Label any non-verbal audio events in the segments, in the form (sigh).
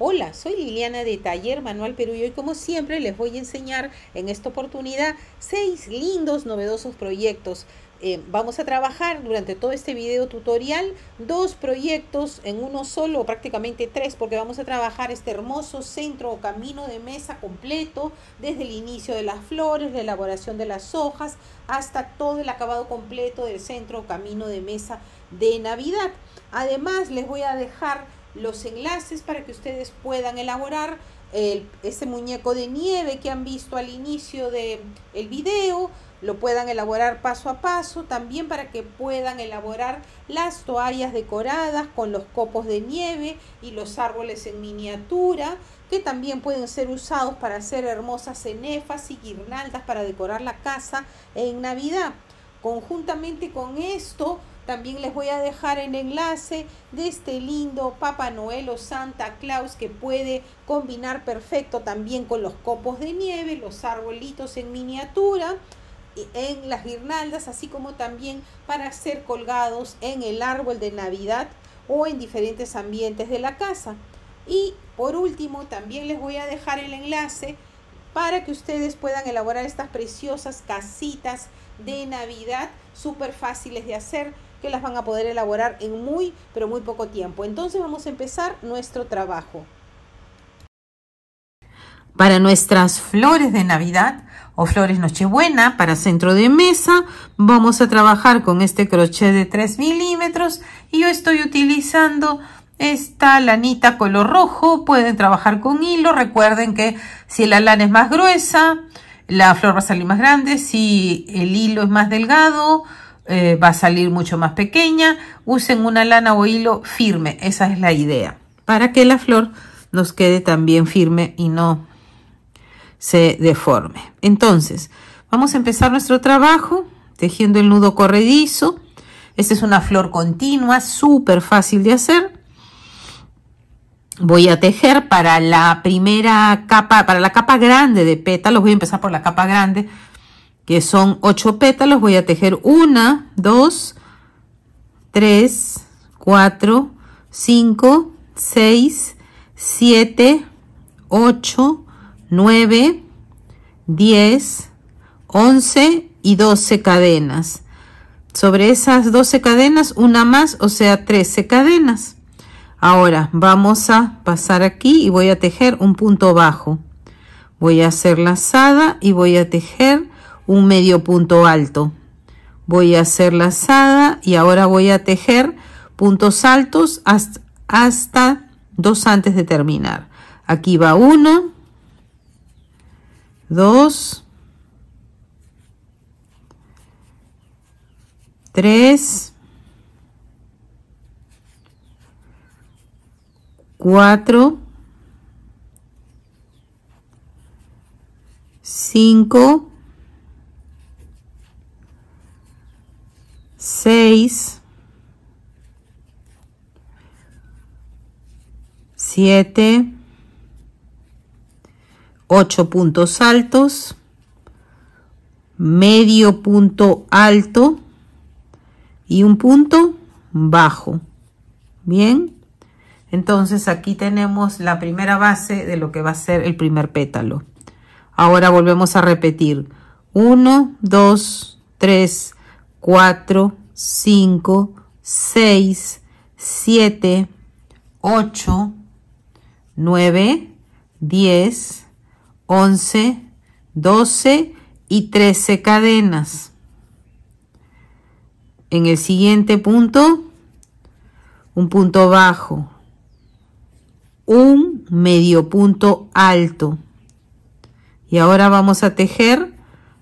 Hola, soy Liliana de Taller Manual Perú y hoy como siempre les voy a enseñar en esta oportunidad seis lindos, novedosos proyectos. Eh, vamos a trabajar durante todo este video tutorial dos proyectos en uno solo, prácticamente tres, porque vamos a trabajar este hermoso centro o camino de mesa completo, desde el inicio de las flores, la elaboración de las hojas, hasta todo el acabado completo del centro o camino de mesa de Navidad. Además, les voy a dejar los enlaces para que ustedes puedan elaborar ese muñeco de nieve que han visto al inicio del el video, lo puedan elaborar paso a paso, también para que puedan elaborar las toallas decoradas con los copos de nieve y los árboles en miniatura, que también pueden ser usados para hacer hermosas cenefas y guirnaldas para decorar la casa en Navidad. Conjuntamente con esto, también les voy a dejar el enlace de este lindo Papá Noel o Santa Claus que puede combinar perfecto también con los copos de nieve, los arbolitos en miniatura en las guirnaldas, así como también para ser colgados en el árbol de Navidad o en diferentes ambientes de la casa. Y por último, también les voy a dejar el enlace para que ustedes puedan elaborar estas preciosas casitas de Navidad, súper fáciles de hacer que las van a poder elaborar en muy, pero muy poco tiempo. Entonces vamos a empezar nuestro trabajo. Para nuestras flores de Navidad o flores Nochebuena para centro de mesa, vamos a trabajar con este crochet de 3 milímetros y yo estoy utilizando esta lanita color rojo. Pueden trabajar con hilo. Recuerden que si la lana es más gruesa, la flor va a salir más grande. Si el hilo es más delgado, eh, va a salir mucho más pequeña. Usen una lana o hilo firme, esa es la idea, para que la flor nos quede también firme y no se deforme. Entonces, vamos a empezar nuestro trabajo tejiendo el nudo corredizo. Esta es una flor continua, súper fácil de hacer. Voy a tejer para la primera capa, para la capa grande de pétalos, voy a empezar por la capa grande, que son 8 pétalos, voy a tejer 1, 2, 3, 4, 5, 6, 7, 8, 9, 10, 11 y 12 cadenas. Sobre esas 12 cadenas, una más, o sea, 13 cadenas. Ahora vamos a pasar aquí y voy a tejer un punto bajo. Voy a hacer lazada y voy a tejer un medio punto alto voy a hacer lazada y ahora voy a tejer puntos altos hasta, hasta dos antes de terminar aquí va uno dos tres cuatro cinco 6, 7, 8 puntos altos, medio punto alto y un punto bajo. Bien, entonces aquí tenemos la primera base de lo que va a ser el primer pétalo. Ahora volvemos a repetir. 1, 2, 3, 4, 5, 6, 7, 8, 9, 10, 11, 12 y 13 cadenas. En el siguiente punto, un punto bajo, un medio punto alto. Y ahora vamos a tejer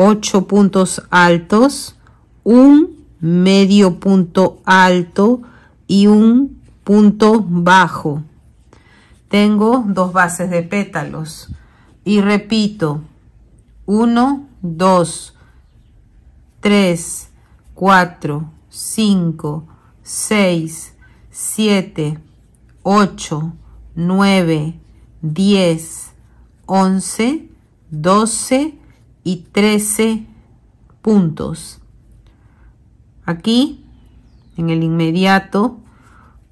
8 puntos altos, un medio punto alto y un punto bajo. Tengo dos bases de pétalos y repito, 1, 2, 3, 4, 5, 6, 7, 8, 9, 10, 11, 12, y 13 puntos. Aquí, en el inmediato,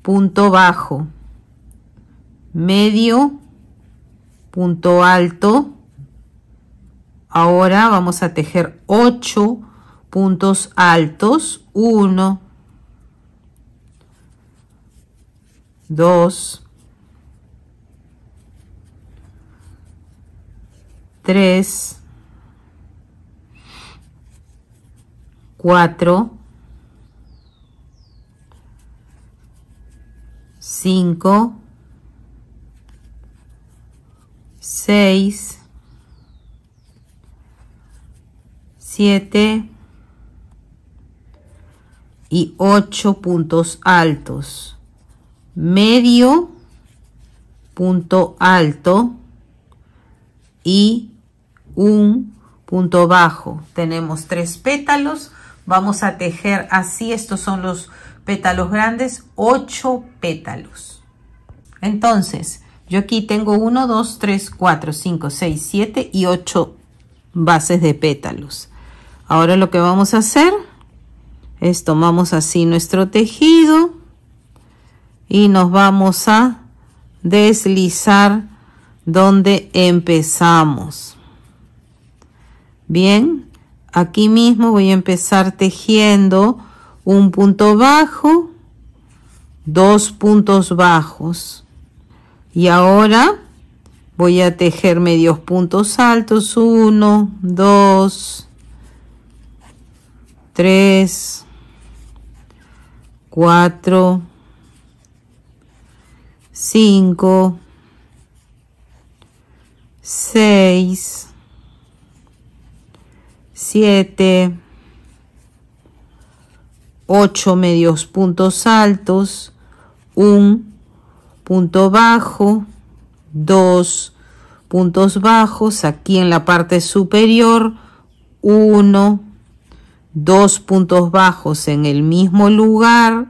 punto bajo, medio, punto alto. Ahora vamos a tejer 8 puntos altos. 1, 2, 3, 4, 5, 6, 7 y 8 puntos altos. Medio punto alto y un punto bajo. Tenemos tres pétalos Vamos a tejer así, estos son los pétalos grandes, 8 pétalos. Entonces, yo aquí tengo 1, 2, 3, 4, 5, 6, 7 y 8 bases de pétalos. Ahora lo que vamos a hacer es tomamos así nuestro tejido y nos vamos a deslizar donde empezamos. Bien, aquí mismo voy a empezar tejiendo un punto bajo dos puntos bajos y ahora voy a tejer medios puntos altos 1 2 3 4 5 6 7, 8 medios puntos altos, 1 punto bajo, 2 puntos bajos, aquí en la parte superior, 1, 2 puntos bajos en el mismo lugar,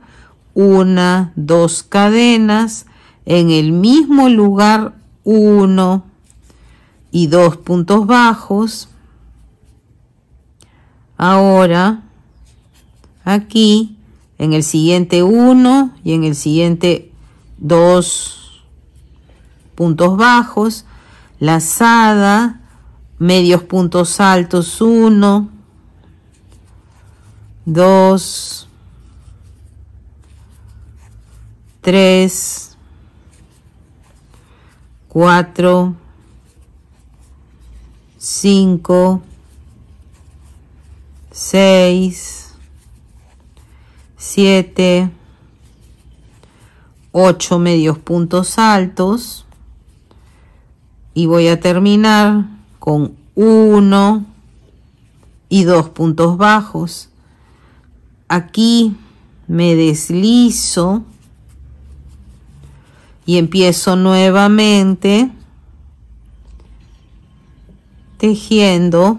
una, dos cadenas, en el mismo lugar, 1 y dos puntos bajos, Ahora, aquí, en el siguiente 1 y en el siguiente 2 puntos bajos, lazada, medios puntos altos 1, 2, 3, 4, 5, 6, 7, 8 medios puntos altos y voy a terminar con 1 y 2 puntos bajos. Aquí me deslizo y empiezo nuevamente tejiendo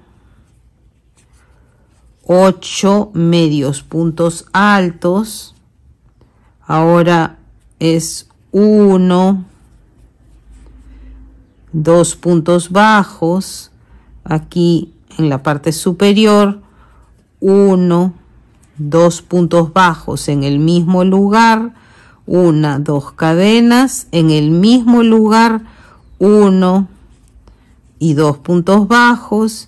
8 medios puntos altos. Ahora es 1, 2 puntos bajos. Aquí en la parte superior, 1, 2 puntos bajos en el mismo lugar. 1, 2 cadenas en el mismo lugar. 1 y 2 puntos bajos.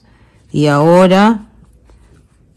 Y ahora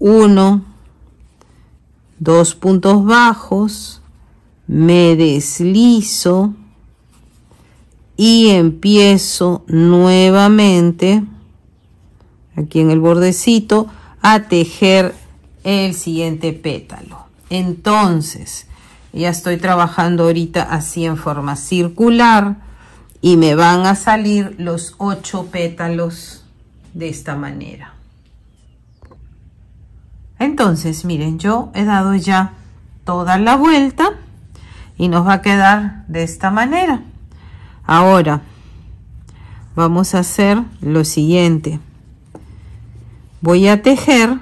Uno, dos puntos bajos, me deslizo y empiezo nuevamente aquí en el bordecito a tejer el siguiente pétalo. Entonces, ya estoy trabajando ahorita así en forma circular y me van a salir los ocho pétalos de esta manera entonces miren yo he dado ya toda la vuelta y nos va a quedar de esta manera ahora vamos a hacer lo siguiente voy a tejer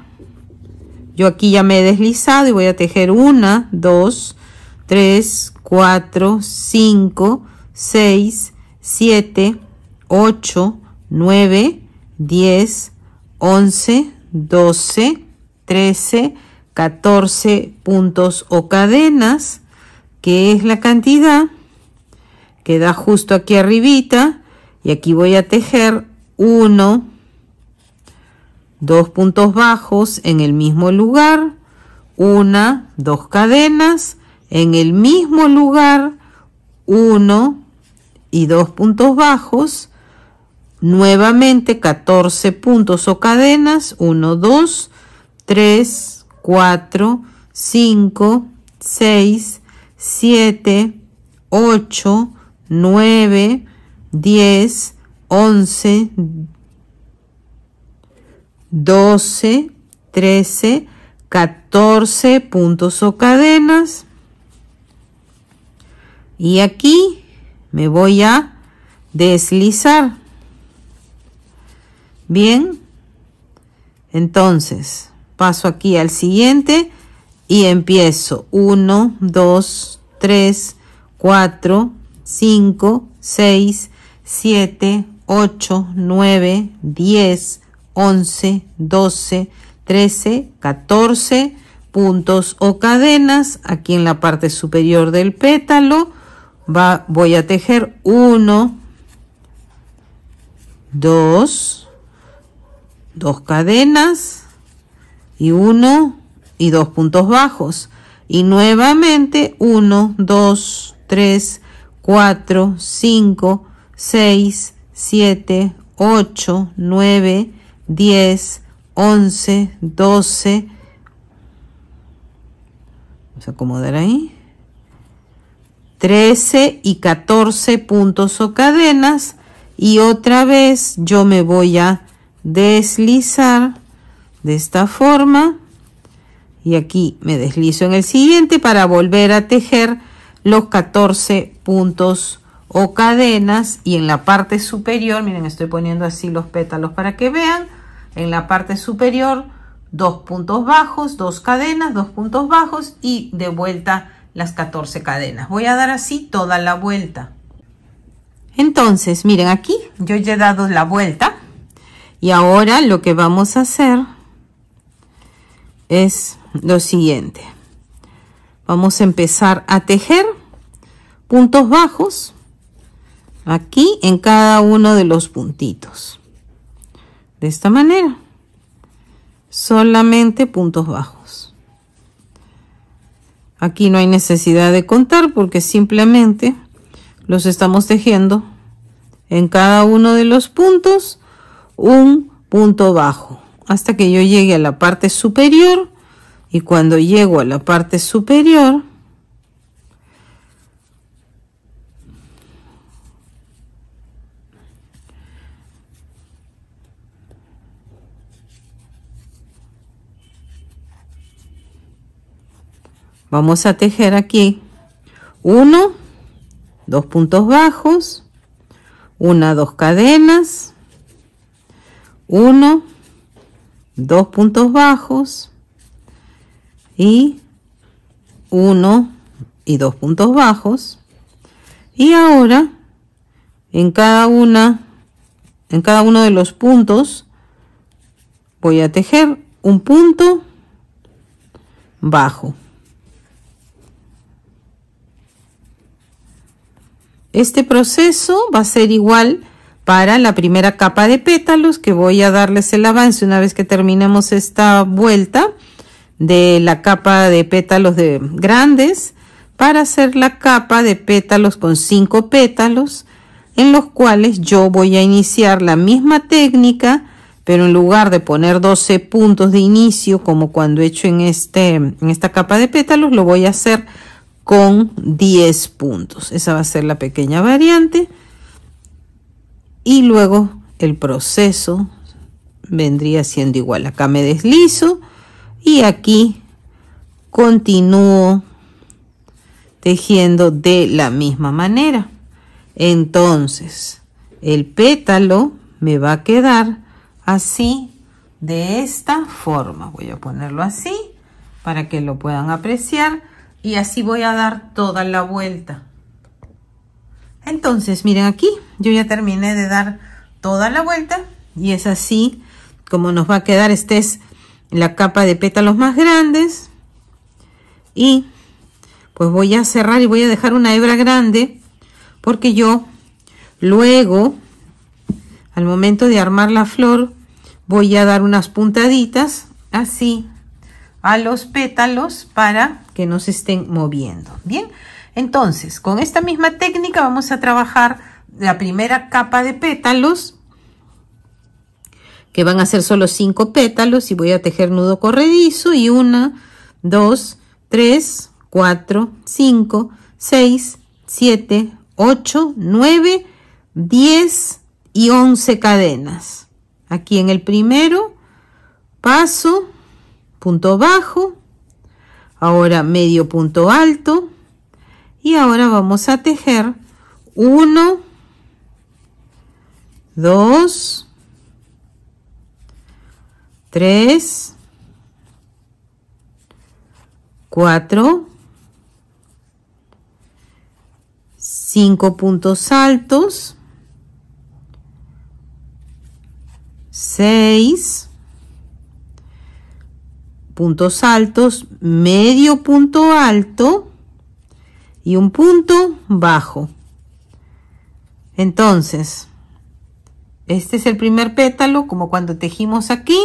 yo aquí ya me he deslizado y voy a tejer 1 2 3 4 5 6 7 8 9 10 11 12 13 13, 14 puntos o cadenas, que es la cantidad que da justo aquí arribita y aquí voy a tejer 1, 2 puntos bajos en el mismo lugar, una, dos cadenas en el mismo lugar, 1 y 2 puntos bajos, nuevamente 14 puntos o cadenas, 1, 2, 3, 4, 5, 6, 7, 8, 9, 10, 11, 12, 13, 14 puntos o cadenas. Y aquí me voy a deslizar. Bien, entonces Paso aquí al siguiente y empiezo 1, 2, 3, 4, 5, 6, 7, 8, 9, 10, 11, 12, 13, 14 puntos o cadenas aquí en la parte superior del pétalo. Va, voy a tejer 1, 2, 2 cadenas, y 1 y 2 puntos bajos. Y nuevamente 1, 2, 3, 4, 5, 6, 7, 8, 9, 10, 11, 12. Vamos a acomodar ahí. 13 y 14 puntos o cadenas y otra vez yo me voy a deslizar de esta forma y aquí me deslizo en el siguiente para volver a tejer los 14 puntos o cadenas y en la parte superior miren estoy poniendo así los pétalos para que vean en la parte superior dos puntos bajos dos cadenas dos puntos bajos y de vuelta las 14 cadenas voy a dar así toda la vuelta entonces miren aquí yo ya he dado la vuelta y ahora lo que vamos a hacer es lo siguiente. Vamos a empezar a tejer puntos bajos aquí en cada uno de los puntitos. De esta manera. Solamente puntos bajos. Aquí no hay necesidad de contar porque simplemente los estamos tejiendo en cada uno de los puntos un punto bajo hasta que yo llegue a la parte superior y cuando llego a la parte superior vamos a tejer aquí uno dos puntos bajos una dos cadenas 1 dos puntos bajos y uno y dos puntos bajos y ahora en cada una en cada uno de los puntos voy a tejer un punto bajo este proceso va a ser igual para la primera capa de pétalos que voy a darles el avance una vez que terminemos esta vuelta de la capa de pétalos de grandes para hacer la capa de pétalos con 5 pétalos en los cuales yo voy a iniciar la misma técnica pero en lugar de poner 12 puntos de inicio como cuando he hecho en, este, en esta capa de pétalos lo voy a hacer con 10 puntos esa va a ser la pequeña variante y luego el proceso vendría siendo igual. Acá me deslizo y aquí continúo tejiendo de la misma manera. Entonces, el pétalo me va a quedar así, de esta forma. Voy a ponerlo así para que lo puedan apreciar y así voy a dar toda la vuelta. Entonces, miren aquí, yo ya terminé de dar toda la vuelta y es así como nos va a quedar. Esta es la capa de pétalos más grandes y pues voy a cerrar y voy a dejar una hebra grande porque yo luego al momento de armar la flor voy a dar unas puntaditas así a los pétalos para que no se estén moviendo bien entonces, con esta misma técnica vamos a trabajar la primera capa de pétalos, que van a ser solo 5 pétalos, y voy a tejer nudo corredizo, y 1, 2, 3, 4, 5, 6, 7, 8, 9, 10 y 11 cadenas. Aquí en el primero paso, punto bajo, ahora medio punto alto, y ahora vamos a tejer 1 2 3 4 5 puntos altos 6 puntos altos medio punto alto y un punto bajo. Entonces, este es el primer pétalo, como cuando tejimos aquí.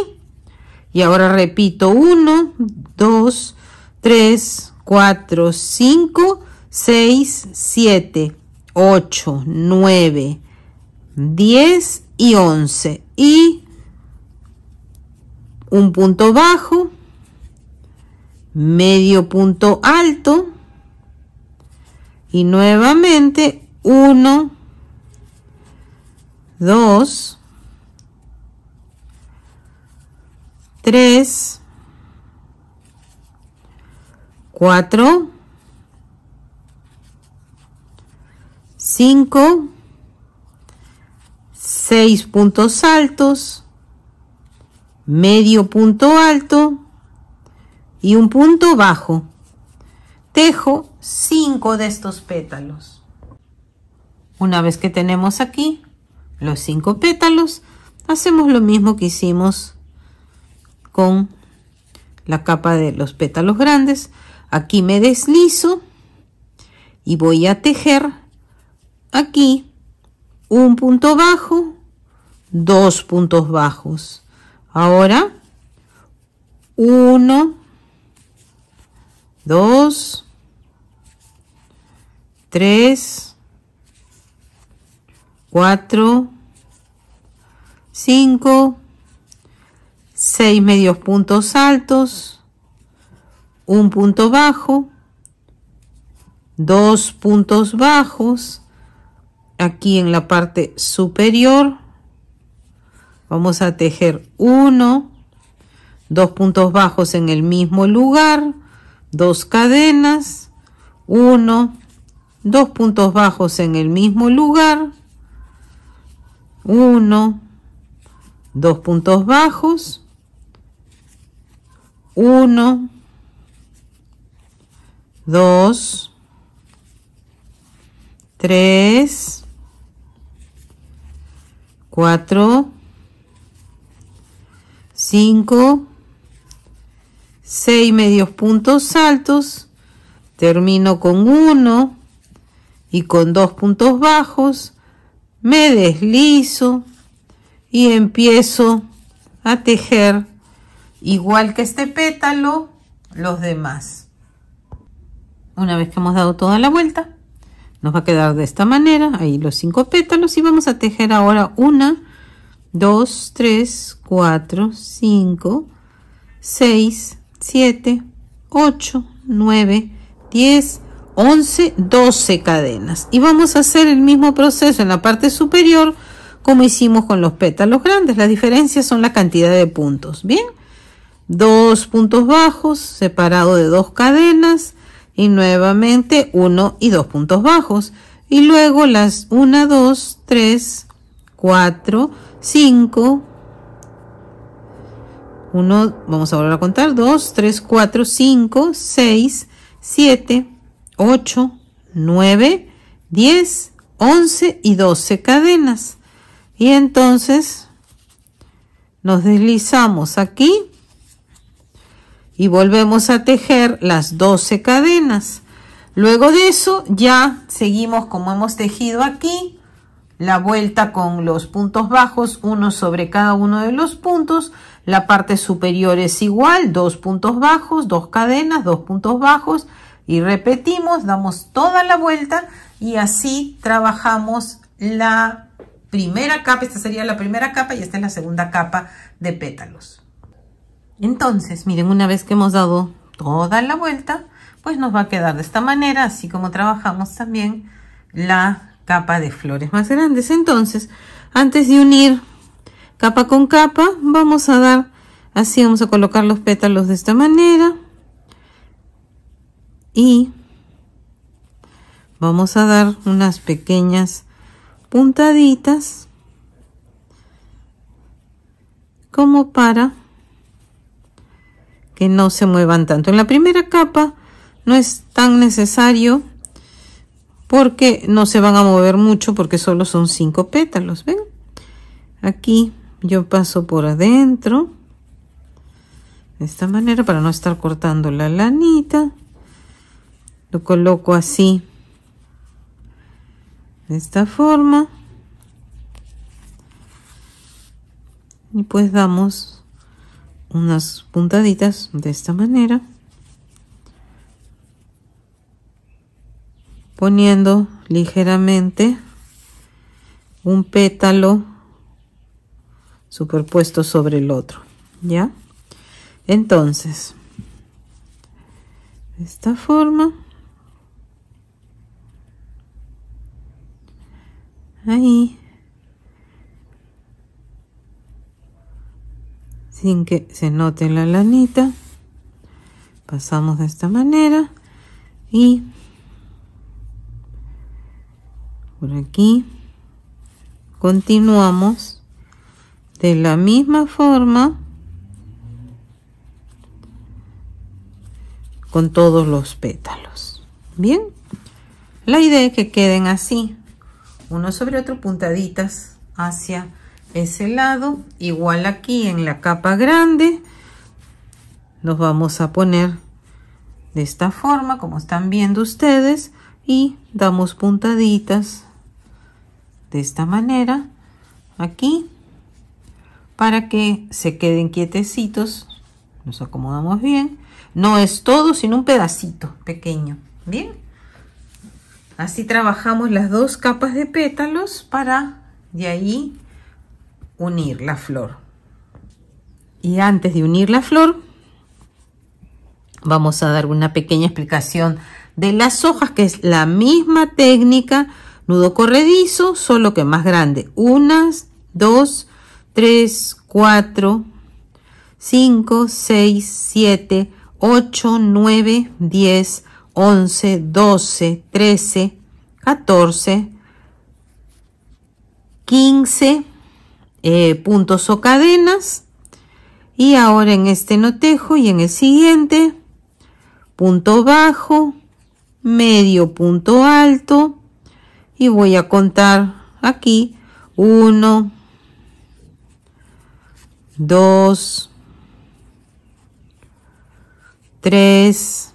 Y ahora repito, 1, 2, 3, 4, 5, 6, 7, 8, 9, 10 y 11. Y un punto bajo, medio punto alto, y nuevamente 1, 2, 3, 4, 5, 6 puntos altos, medio punto alto y un punto bajo tejo cinco de estos pétalos. Una vez que tenemos aquí los cinco pétalos, hacemos lo mismo que hicimos con la capa de los pétalos grandes. Aquí me deslizo y voy a tejer aquí un punto bajo, dos puntos bajos. Ahora, uno, dos, 3, 4, 5, 6 medios puntos altos, un punto bajo, dos puntos bajos, aquí en la parte superior, vamos a tejer uno dos puntos bajos en el mismo lugar, dos cadenas, 1, dos puntos bajos en el mismo lugar, 1, dos puntos bajos, 1, 2, 3, 4, 5, 6 medios puntos altos, termino con 1, y con dos puntos bajos me deslizo y empiezo a tejer igual que este pétalo los demás una vez que hemos dado toda la vuelta nos va a quedar de esta manera ahí los cinco pétalos y vamos a tejer ahora una dos tres cuatro cinco seis siete ocho nueve diez 11, 12 cadenas. Y vamos a hacer el mismo proceso en la parte superior como hicimos con los pétalos grandes. Las diferencias son la cantidad de puntos. Bien, dos puntos bajos separado de dos cadenas y nuevamente uno y dos puntos bajos. Y luego las 1, 2, 3, 4, 5, 1, vamos a volver a contar, 2, 3, 4, 5, 6, 7, 8, 9, 10, 11 y 12 cadenas. Y entonces nos deslizamos aquí y volvemos a tejer las 12 cadenas. Luego de eso ya seguimos como hemos tejido aquí la vuelta con los puntos bajos, uno sobre cada uno de los puntos. La parte superior es igual, dos puntos bajos, dos cadenas, dos puntos bajos, y repetimos, damos toda la vuelta y así trabajamos la primera capa. Esta sería la primera capa y esta es la segunda capa de pétalos. Entonces, miren, una vez que hemos dado toda la vuelta, pues nos va a quedar de esta manera, así como trabajamos también la capa de flores más grandes. Entonces, antes de unir capa con capa, vamos a dar así, vamos a colocar los pétalos de esta manera y vamos a dar unas pequeñas puntaditas como para que no se muevan tanto. En la primera capa no es tan necesario porque no se van a mover mucho porque solo son cinco pétalos, ¿ven? Aquí yo paso por adentro de esta manera para no estar cortando la lanita lo coloco así de esta forma y pues damos unas puntaditas de esta manera poniendo ligeramente un pétalo superpuesto sobre el otro ya entonces de esta forma ahí sin que se note la lanita pasamos de esta manera y por aquí continuamos de la misma forma con todos los pétalos bien la idea es que queden así uno sobre otro puntaditas hacia ese lado igual aquí en la capa grande nos vamos a poner de esta forma como están viendo ustedes y damos puntaditas de esta manera aquí para que se queden quietecitos nos acomodamos bien no es todo sino un pedacito pequeño bien Así trabajamos las dos capas de pétalos para de ahí unir la flor. Y antes de unir la flor, vamos a dar una pequeña explicación de las hojas, que es la misma técnica, nudo corredizo, solo que más grande. Unas, dos, tres, cuatro, 5, 6, 7, 8, 9, 10, 11, 12, 13, 14, 15 eh, puntos o cadenas. Y ahora en este notejo y en el siguiente, punto bajo, medio punto alto. Y voy a contar aquí 1, 2, 3,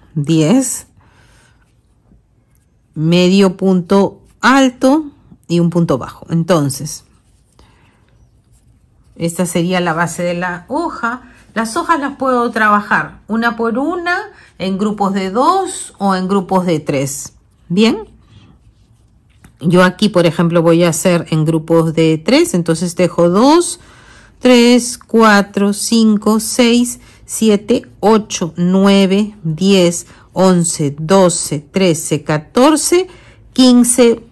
10, medio punto alto y un punto bajo. Entonces, esta sería la base de la hoja. Las hojas las puedo trabajar una por una, en grupos de dos o en grupos de tres. Bien. Yo aquí, por ejemplo, voy a hacer en grupos de tres, entonces dejo dos, tres, cuatro, cinco, seis 7, 8, 9, 10, 11, 12, 13, 14, 15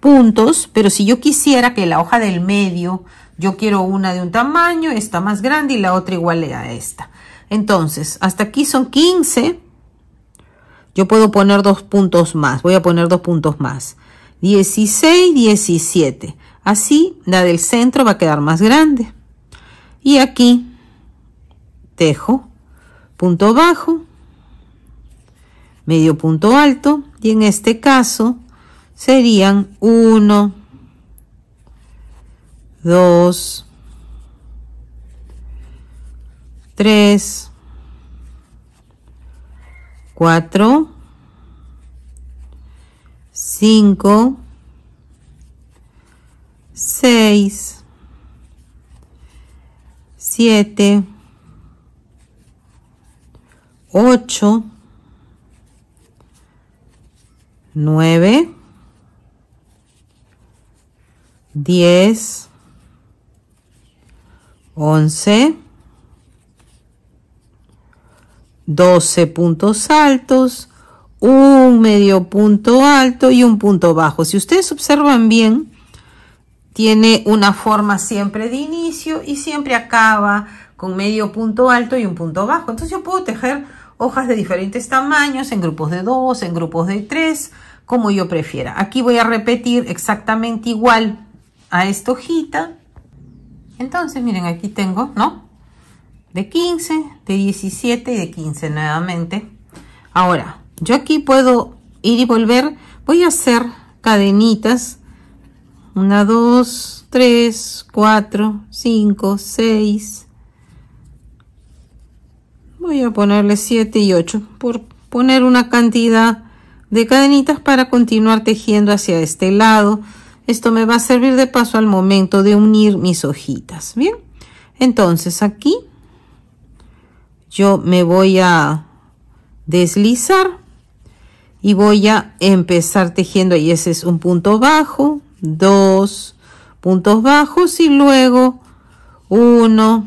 puntos. Pero si yo quisiera que la hoja del medio, yo quiero una de un tamaño, esta más grande y la otra igual a esta. Entonces, hasta aquí son 15. Yo puedo poner dos puntos más. Voy a poner dos puntos más. 16, 17. Así la del centro va a quedar más grande. Y aquí tejo punto bajo, medio punto alto y en este caso serían 1, 2, 3, 4, 5, 6, 7, 8, 9, 10, 11, 12 puntos altos, un medio punto alto y un punto bajo. Si ustedes observan bien, tiene una forma siempre de inicio y siempre acaba con medio punto alto y un punto bajo. Entonces yo puedo tejer hojas de diferentes tamaños, en grupos de dos, en grupos de tres, como yo prefiera. Aquí voy a repetir exactamente igual a esta hojita. Entonces, miren, aquí tengo, ¿no? De 15, de 17 y de 15 nuevamente. Ahora, yo aquí puedo ir y volver. Voy a hacer cadenitas. 1, 2, 3, 4, 5, 6, voy a ponerle 7 y 8 por poner una cantidad de cadenitas para continuar tejiendo hacia este lado esto me va a servir de paso al momento de unir mis hojitas bien entonces aquí yo me voy a deslizar y voy a empezar tejiendo y ese es un punto bajo dos puntos bajos y luego uno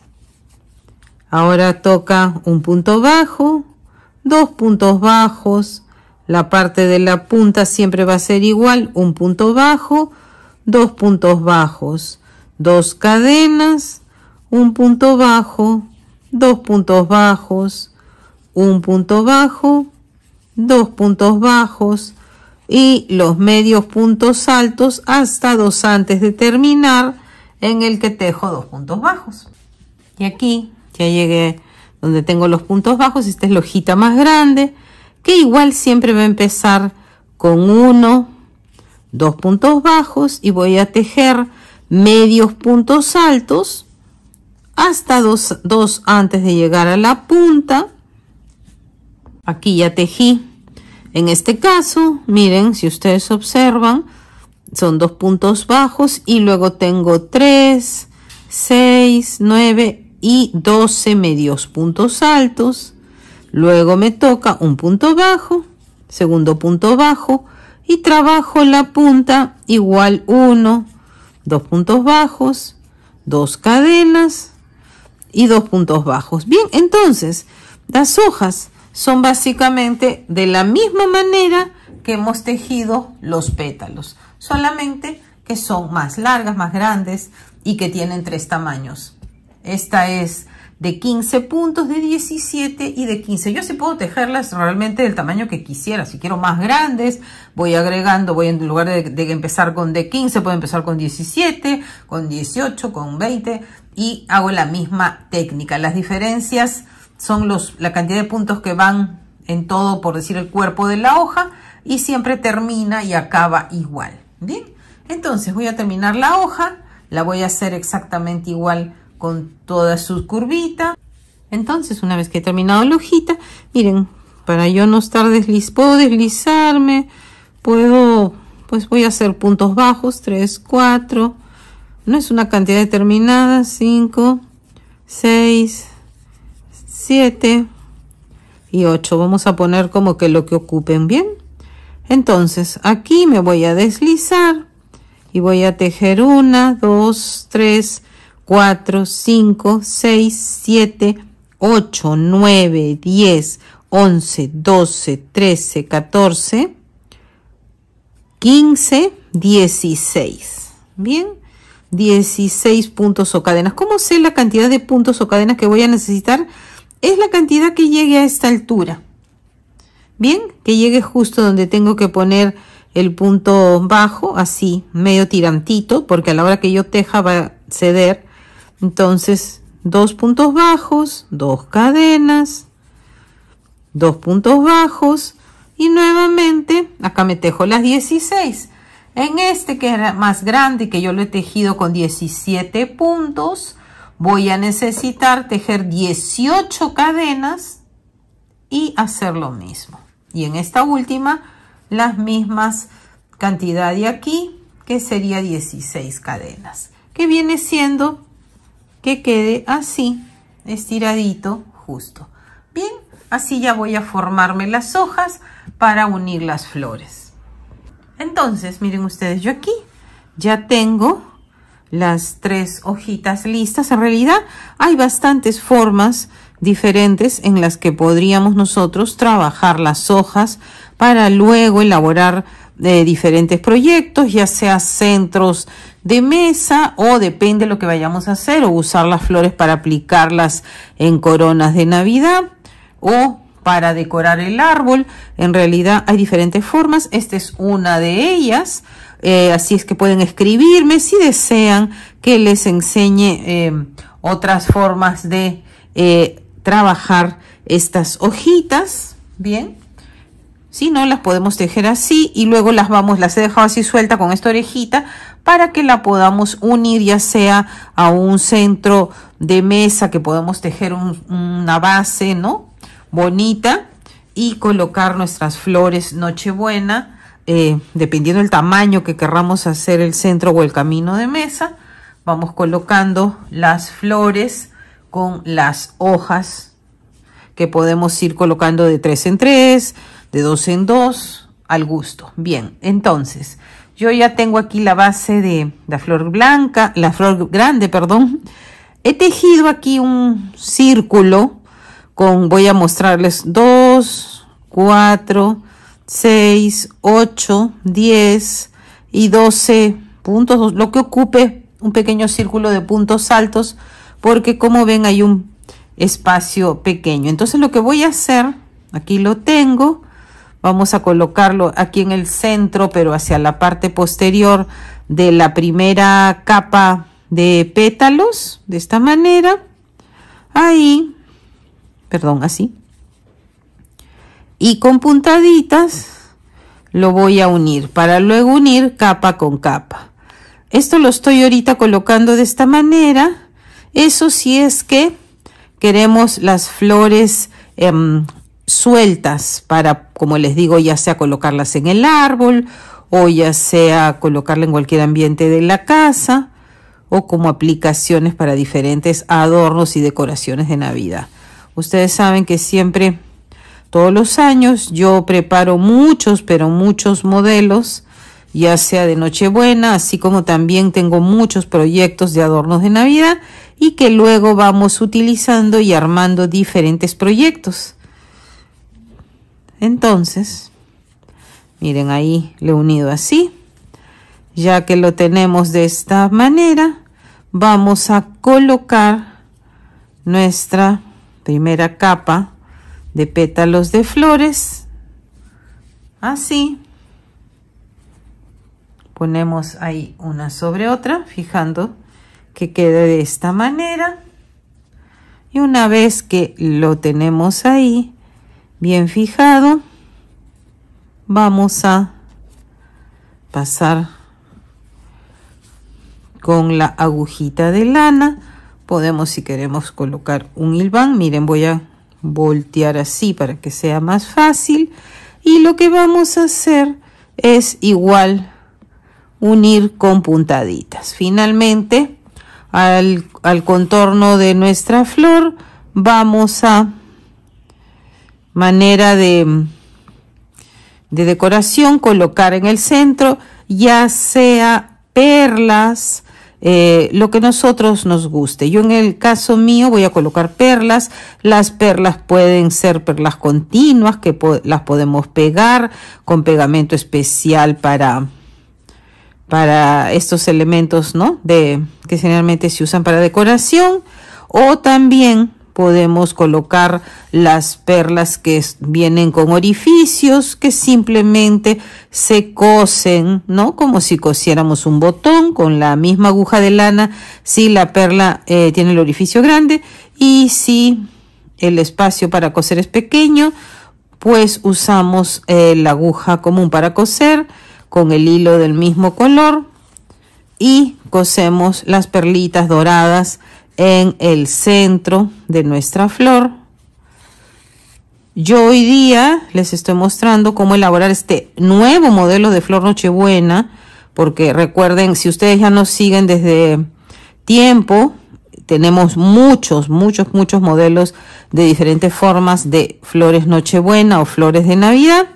Ahora toca un punto bajo, dos puntos bajos, la parte de la punta siempre va a ser igual, un punto bajo, dos puntos bajos, dos cadenas, un punto bajo, dos puntos bajos, un punto bajo, dos puntos bajos y los medios puntos altos hasta dos antes de terminar en el que tejo dos puntos bajos. Y aquí ya llegué donde tengo los puntos bajos, esta es la hojita más grande, que igual siempre va a empezar con uno, dos puntos bajos y voy a tejer medios puntos altos hasta dos, dos antes de llegar a la punta. Aquí ya tejí. En este caso, miren, si ustedes observan, son dos puntos bajos y luego tengo 3, 6, 9 y 12 medios puntos altos. Luego me toca un punto bajo, segundo punto bajo y trabajo la punta igual 1, dos puntos bajos, dos cadenas y dos puntos bajos. Bien, entonces las hojas son básicamente de la misma manera que hemos tejido los pétalos, solamente que son más largas, más grandes y que tienen tres tamaños. Esta es de 15 puntos, de 17 y de 15. Yo sí puedo tejerlas realmente del tamaño que quisiera. Si quiero más grandes, voy agregando, voy en lugar de, empezar con de 15, puedo empezar con 17, con 18, con 20 y hago la misma técnica. Las diferencias son los, la cantidad de puntos que van en todo, por decir, el cuerpo de la hoja y siempre termina y acaba igual. Bien, entonces voy a terminar la hoja, la voy a hacer exactamente igual con todas sus curvitas. Entonces, una vez que he terminado la hojita, miren, para yo no estar desliz, puedo deslizarme, puedo, pues voy a hacer puntos bajos, 3, 4, no es una cantidad determinada, 5, 6, 7 y 8. Vamos a poner como que lo que ocupen, ¿bien? Entonces, aquí me voy a deslizar y voy a tejer 1, 2, 3, 4, 5, 6, 7, 8, 9, 10, 11, 12, 13, 14, 15, 16. Bien, 16 puntos o cadenas. ¿Cómo sé la cantidad de puntos o cadenas que voy a necesitar? Es la cantidad que llegue a esta altura. Bien, que llegue justo donde tengo que poner el punto bajo, así, medio tirantito, porque a la hora que yo teja va a ceder entonces, dos puntos bajos, dos cadenas, dos puntos bajos y nuevamente acá me tejo las 16. En este que era más grande que yo lo he tejido con 17 puntos, voy a necesitar tejer 18 cadenas y hacer lo mismo. Y en esta última, las mismas cantidad de aquí, que sería 16 cadenas, que viene siendo que quede así, estiradito, justo. Bien, así ya voy a formarme las hojas para unir las flores. Entonces, miren ustedes, yo aquí ya tengo las tres hojitas listas. En realidad hay bastantes formas diferentes en las que podríamos nosotros trabajar las hojas para luego elaborar eh, diferentes proyectos, ya sea centros de mesa o depende lo que vayamos a hacer, o usar las flores para aplicarlas en coronas de Navidad o para decorar el árbol. En realidad hay diferentes formas, esta es una de ellas, eh, así es que pueden escribirme si desean que les enseñe eh, otras formas de trabajar estas hojitas, ¿bien? Si no, las podemos tejer así y luego las vamos, las he dejado así suelta con esta orejita para que la podamos unir ya sea a un centro de mesa que podemos tejer una base, ¿no? Bonita y colocar nuestras flores Nochebuena, eh, dependiendo del tamaño que querramos hacer el centro o el camino de mesa, vamos colocando las flores con las hojas que podemos ir colocando de 3 en 3, de 2 en 2, al gusto. Bien, entonces, yo ya tengo aquí la base de la flor blanca, la flor grande, perdón. He tejido aquí un círculo con, voy a mostrarles 2, 4, 6, 8, 10 y 12 puntos, lo que ocupe un pequeño círculo de puntos altos porque como ven hay un espacio pequeño. Entonces lo que voy a hacer, aquí lo tengo, vamos a colocarlo aquí en el centro, pero hacia la parte posterior de la primera capa de pétalos, de esta manera, ahí, perdón, así, y con puntaditas lo voy a unir para luego unir capa con capa. Esto lo estoy ahorita colocando de esta manera eso sí es que queremos las flores em, sueltas para, como les digo, ya sea colocarlas en el árbol o ya sea colocarla en cualquier ambiente de la casa o como aplicaciones para diferentes adornos y decoraciones de Navidad. Ustedes saben que siempre, todos los años, yo preparo muchos, pero muchos modelos, ya sea de Nochebuena, así como también tengo muchos proyectos de adornos de Navidad y que luego vamos utilizando y armando diferentes proyectos. Entonces, miren ahí lo he unido así. Ya que lo tenemos de esta manera, vamos a colocar nuestra primera capa de pétalos de flores así ponemos ahí una sobre otra fijando que quede de esta manera. Y una vez que lo tenemos ahí bien fijado, vamos a pasar con la agujita de lana. Podemos, si queremos, colocar un hilván. Miren, voy a voltear así para que sea más fácil. Y lo que vamos a hacer es igual unir con puntaditas. Finalmente, al, al contorno de nuestra flor vamos a manera de, de decoración colocar en el centro ya sea perlas eh, lo que nosotros nos guste. Yo en el caso mío voy a colocar perlas. Las perlas pueden ser perlas continuas que las podemos pegar con pegamento especial para, para estos elementos, ¿no? que generalmente se usan para decoración. O también podemos colocar las perlas que vienen con orificios que simplemente se cosen, ¿no? Como si cosiéramos un botón con la misma aguja de lana, si la perla eh, tiene el orificio grande y si el espacio para coser es pequeño, pues usamos eh, la aguja común para coser con el hilo del mismo color y cosemos las perlitas doradas en el centro de nuestra flor. Yo hoy día les estoy mostrando cómo elaborar este nuevo modelo de flor nochebuena, porque recuerden, si ustedes ya nos siguen desde tiempo, tenemos muchos, muchos, muchos modelos de diferentes formas de flores nochebuena o flores de navidad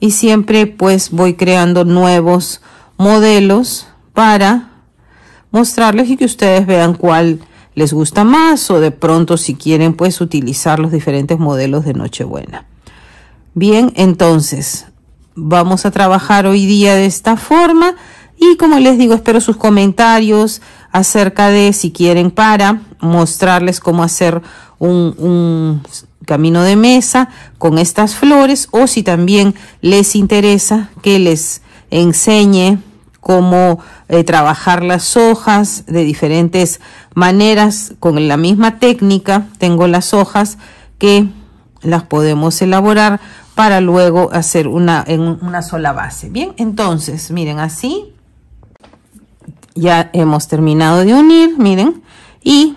y siempre pues voy creando nuevos modelos para mostrarles y que ustedes vean cuál les gusta más o de pronto si quieren pues utilizar los diferentes modelos de Nochebuena. Bien, entonces vamos a trabajar hoy día de esta forma y como les digo espero sus comentarios acerca de si quieren para mostrarles cómo hacer un, un camino de mesa con estas flores o si también les interesa que les enseñe cómo eh, trabajar las hojas de diferentes maneras con la misma técnica. Tengo las hojas que las podemos elaborar para luego hacer una en una sola base. Bien, entonces, miren así. Ya hemos terminado de unir, miren, y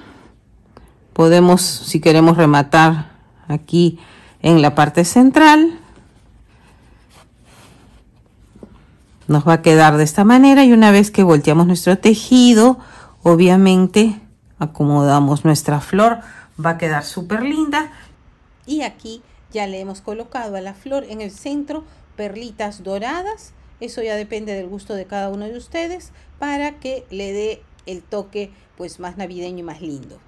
podemos, si queremos rematar aquí en la parte central. Nos va a quedar de esta manera y una vez que volteamos nuestro tejido, obviamente acomodamos nuestra flor. Va a quedar súper linda. Y aquí ya le hemos colocado a la flor en el centro perlitas doradas. Eso ya depende del gusto de cada uno de ustedes para que le dé el toque pues más navideño y más lindo.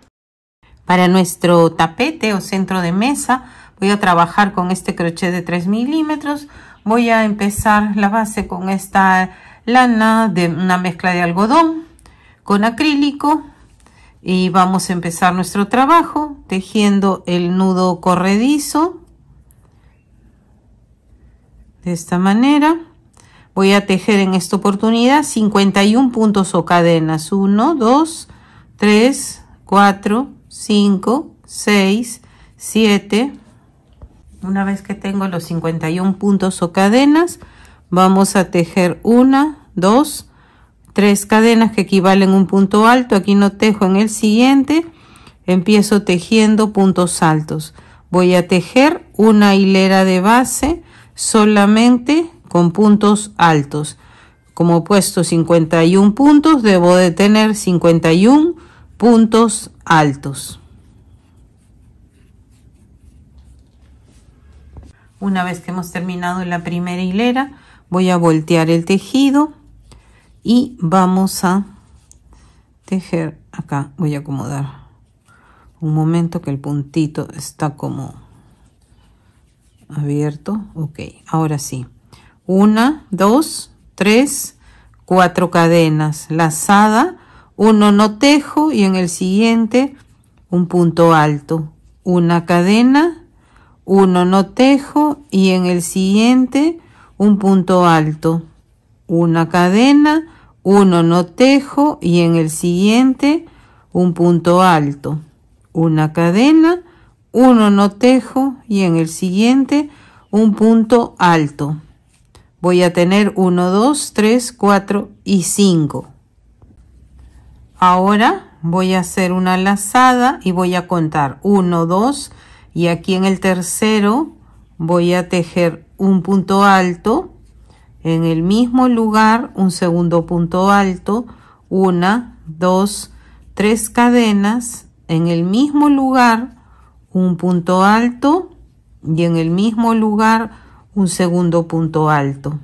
Para nuestro tapete o centro de mesa voy a trabajar con este crochet de 3 milímetros. Voy a empezar la base con esta lana de una mezcla de algodón con acrílico y vamos a empezar nuestro trabajo tejiendo el nudo corredizo de esta manera voy a tejer en esta oportunidad 51 puntos o cadenas 1 2 3 4 5, 6, 7. Una vez que tengo los 51 puntos o cadenas, vamos a tejer una, dos, tres cadenas que equivalen un punto alto. Aquí no tejo en el siguiente, empiezo tejiendo puntos altos. Voy a tejer una hilera de base solamente con puntos altos. Como puesto 51 puntos, debo de tener 51 puntos altos. Una vez que hemos terminado la primera hilera, voy a voltear el tejido y vamos a tejer acá. Voy a acomodar un momento que el puntito está como abierto. Ok, ahora sí. Una, dos, tres, cuatro cadenas lazada uno no tejo y en el siguiente un punto alto, una cadena, uno no tejo y en el siguiente un punto alto, una cadena, uno no tejo y en el siguiente un punto alto, una cadena, uno no tejo y en el siguiente un punto alto. Voy a tener 1, 2, 3, 4 y 5. Ahora voy a hacer una lazada y voy a contar 1, 2 y aquí en el tercero voy a tejer un punto alto, en el mismo lugar un segundo punto alto, una, dos, tres cadenas, en el mismo lugar un punto alto y en el mismo lugar un segundo punto alto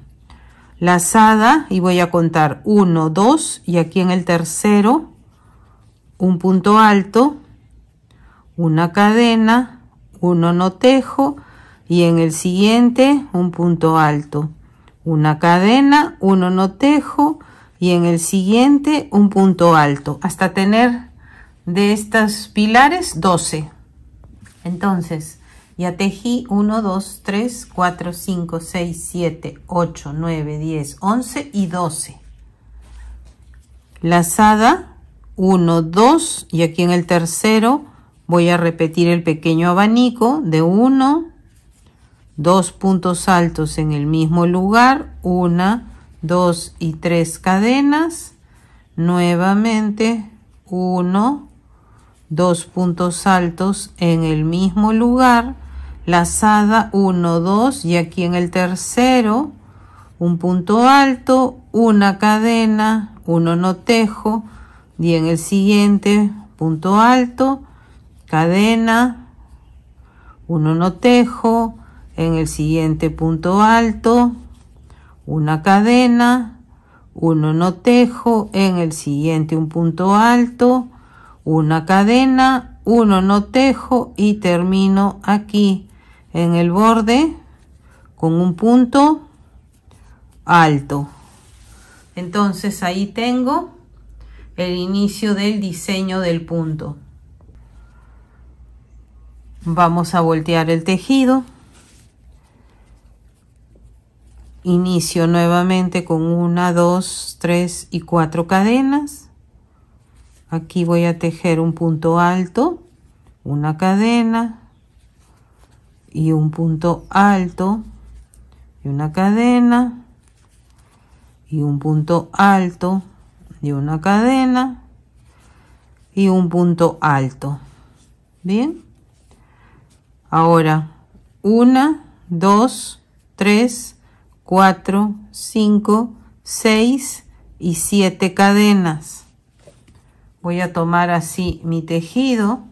lazada y voy a contar 1, 2 y aquí en el tercero un punto alto, una cadena, uno tejo y en el siguiente un punto alto, una cadena, uno tejo y en el siguiente un punto alto hasta tener de estos pilares 12. Entonces, ya tejí 1, 2, 3, 4, 5, 6, 7, 8, 9, 10, 11 y 12. Lazada 1, 2 y aquí en el tercero voy a repetir el pequeño abanico de 1, 2 puntos altos en el mismo lugar, 1, 2 y 3 cadenas, nuevamente 1, 2 puntos altos en el mismo lugar, lazada 1, 2 y aquí en el tercero un punto alto, una cadena, uno tejo y en el siguiente punto alto, cadena, uno tejo en el siguiente punto alto, una cadena, uno tejo en el siguiente un punto alto, una cadena, uno tejo y termino aquí en el borde con un punto alto entonces ahí tengo el inicio del diseño del punto vamos a voltear el tejido inicio nuevamente con una dos tres y cuatro cadenas aquí voy a tejer un punto alto una cadena y un punto alto y una cadena y un punto alto y una cadena y un punto alto bien ahora una dos tres cuatro cinco seis y siete cadenas voy a tomar así mi tejido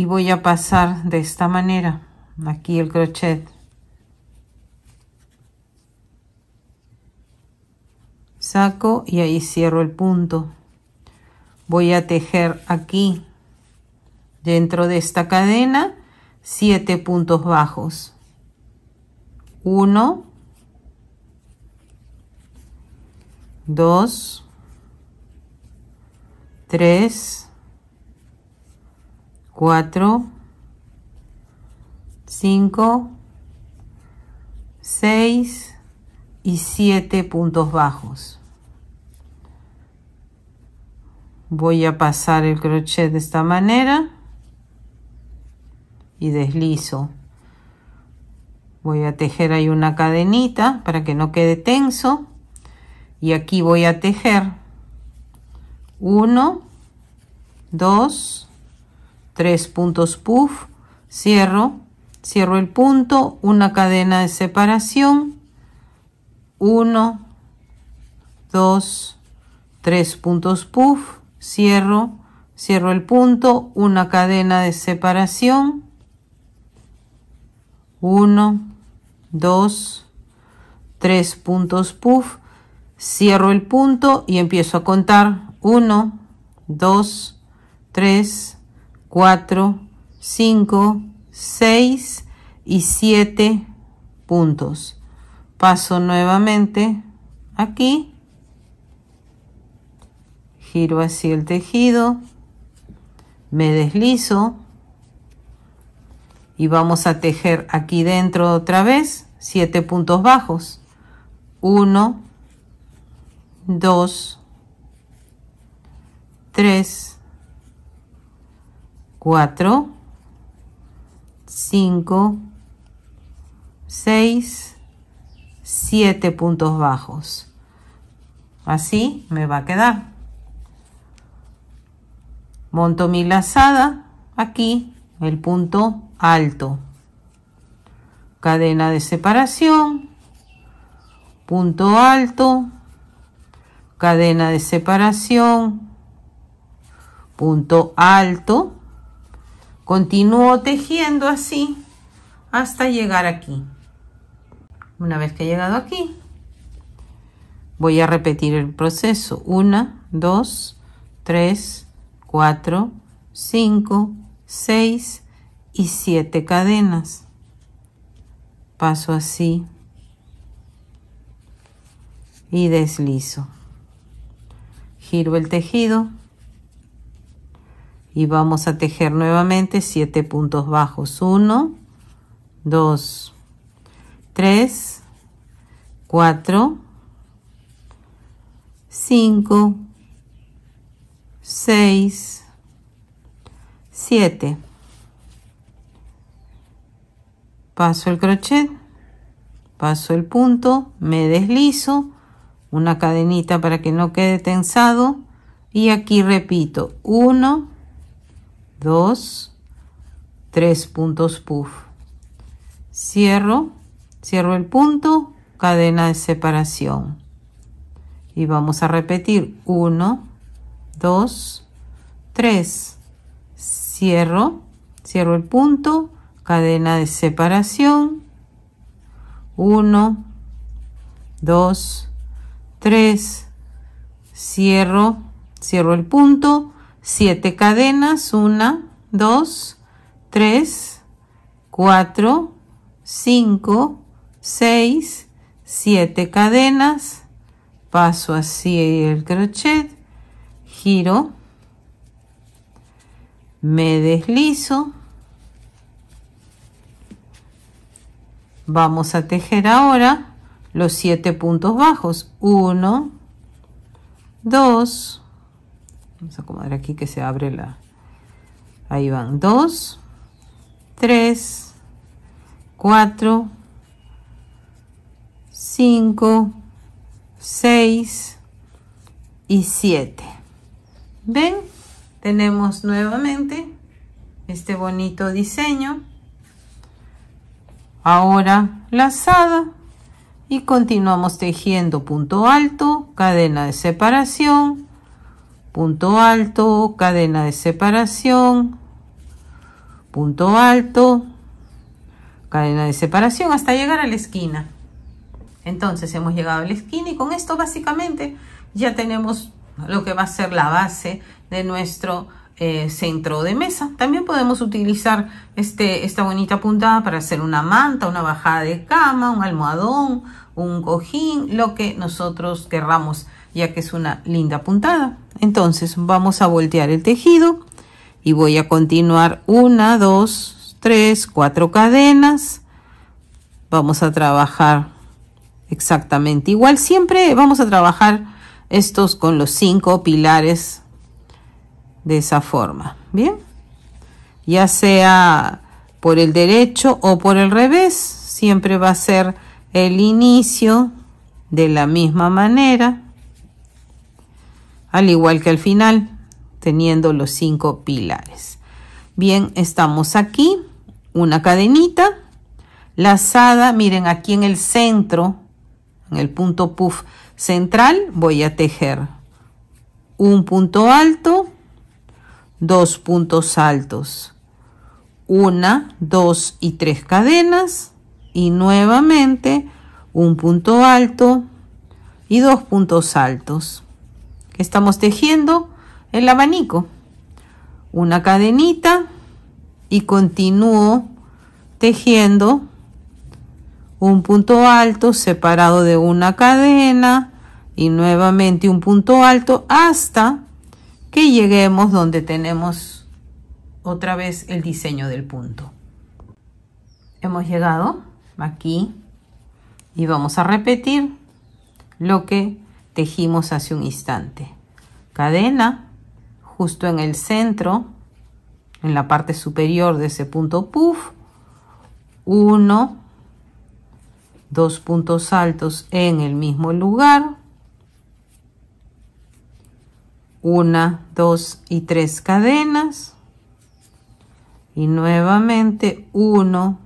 y voy a pasar de esta manera aquí el crochet saco y ahí cierro el punto voy a tejer aquí dentro de esta cadena siete puntos bajos 1 2 tres 4, 5, 6 y 7 puntos bajos. Voy a pasar el crochet de esta manera y deslizo. Voy a tejer ahí una cadenita para que no quede tenso. Y aquí voy a tejer 1, 2, tres puntos puff, cierro, cierro el punto, una cadena de separación, 1, 2, 3 puntos puff, cierro, cierro el punto, una cadena de separación, 1, 2, 3 puntos puff, cierro el punto y empiezo a contar 1, 2, 3, 4, 5, 6 y 7 puntos. Paso nuevamente aquí. Giro hacia el tejido. Me deslizo. Y vamos a tejer aquí dentro otra vez. 7 puntos bajos. 1, 2, 3, 4, 5, 6, 7 puntos bajos. Así me va a quedar. Monto mi lazada aquí, el punto alto. Cadena de separación, punto alto, cadena de separación, punto alto Continúo tejiendo así hasta llegar aquí. Una vez que he llegado aquí, voy a repetir el proceso. 1, 2, 3, 4, 5, 6 y 7 cadenas. Paso así y deslizo. Giro el tejido y vamos a tejer nuevamente 7 puntos bajos 1 2 3 4 5 6 7 paso el crochet paso el punto me deslizo una cadenita para que no quede tensado y aquí repito 1 2, 3 puntos puff. Cierro, cierro el punto, cadena de separación. Y vamos a repetir 1, 2, 3. Cierro, cierro el punto, cadena de separación. 1, 2, 3. Cierro, cierro el punto, 7 cadenas, 1, 2, 3, 4, 5, 6, 7 cadenas, paso así el crochet, giro, me deslizo, vamos a tejer ahora los 7 puntos bajos, 1, 2, Vamos a acomodar aquí que se abre la... Ahí van. 2, 3, 4, 5, 6 y 7. ¿Ven? Tenemos nuevamente este bonito diseño. Ahora lazada y continuamos tejiendo punto alto, cadena de separación, punto alto, cadena de separación, punto alto, cadena de separación hasta llegar a la esquina. Entonces hemos llegado a la esquina y con esto básicamente ya tenemos lo que va a ser la base de nuestro eh, centro de mesa. También podemos utilizar este, esta bonita puntada para hacer una manta, una bajada de cama, un almohadón, un cojín, lo que nosotros querramos ya que es una linda puntada. Entonces vamos a voltear el tejido y voy a continuar una, dos, tres, cuatro cadenas. Vamos a trabajar exactamente igual. Siempre vamos a trabajar estos con los cinco pilares de esa forma. Bien, ya sea por el derecho o por el revés, siempre va a ser el inicio de la misma manera al igual que al final, teniendo los cinco pilares. Bien, estamos aquí, una cadenita lazada, miren aquí en el centro, en el punto puff central, voy a tejer un punto alto, dos puntos altos, una, dos y tres cadenas y nuevamente un punto alto y dos puntos altos estamos tejiendo el abanico una cadenita y continúo tejiendo un punto alto separado de una cadena y nuevamente un punto alto hasta que lleguemos donde tenemos otra vez el diseño del punto hemos llegado aquí y vamos a repetir lo que tejimos hace un instante. Cadena justo en el centro, en la parte superior de ese punto puff, uno dos puntos altos en el mismo lugar, una, dos y tres cadenas, y nuevamente uno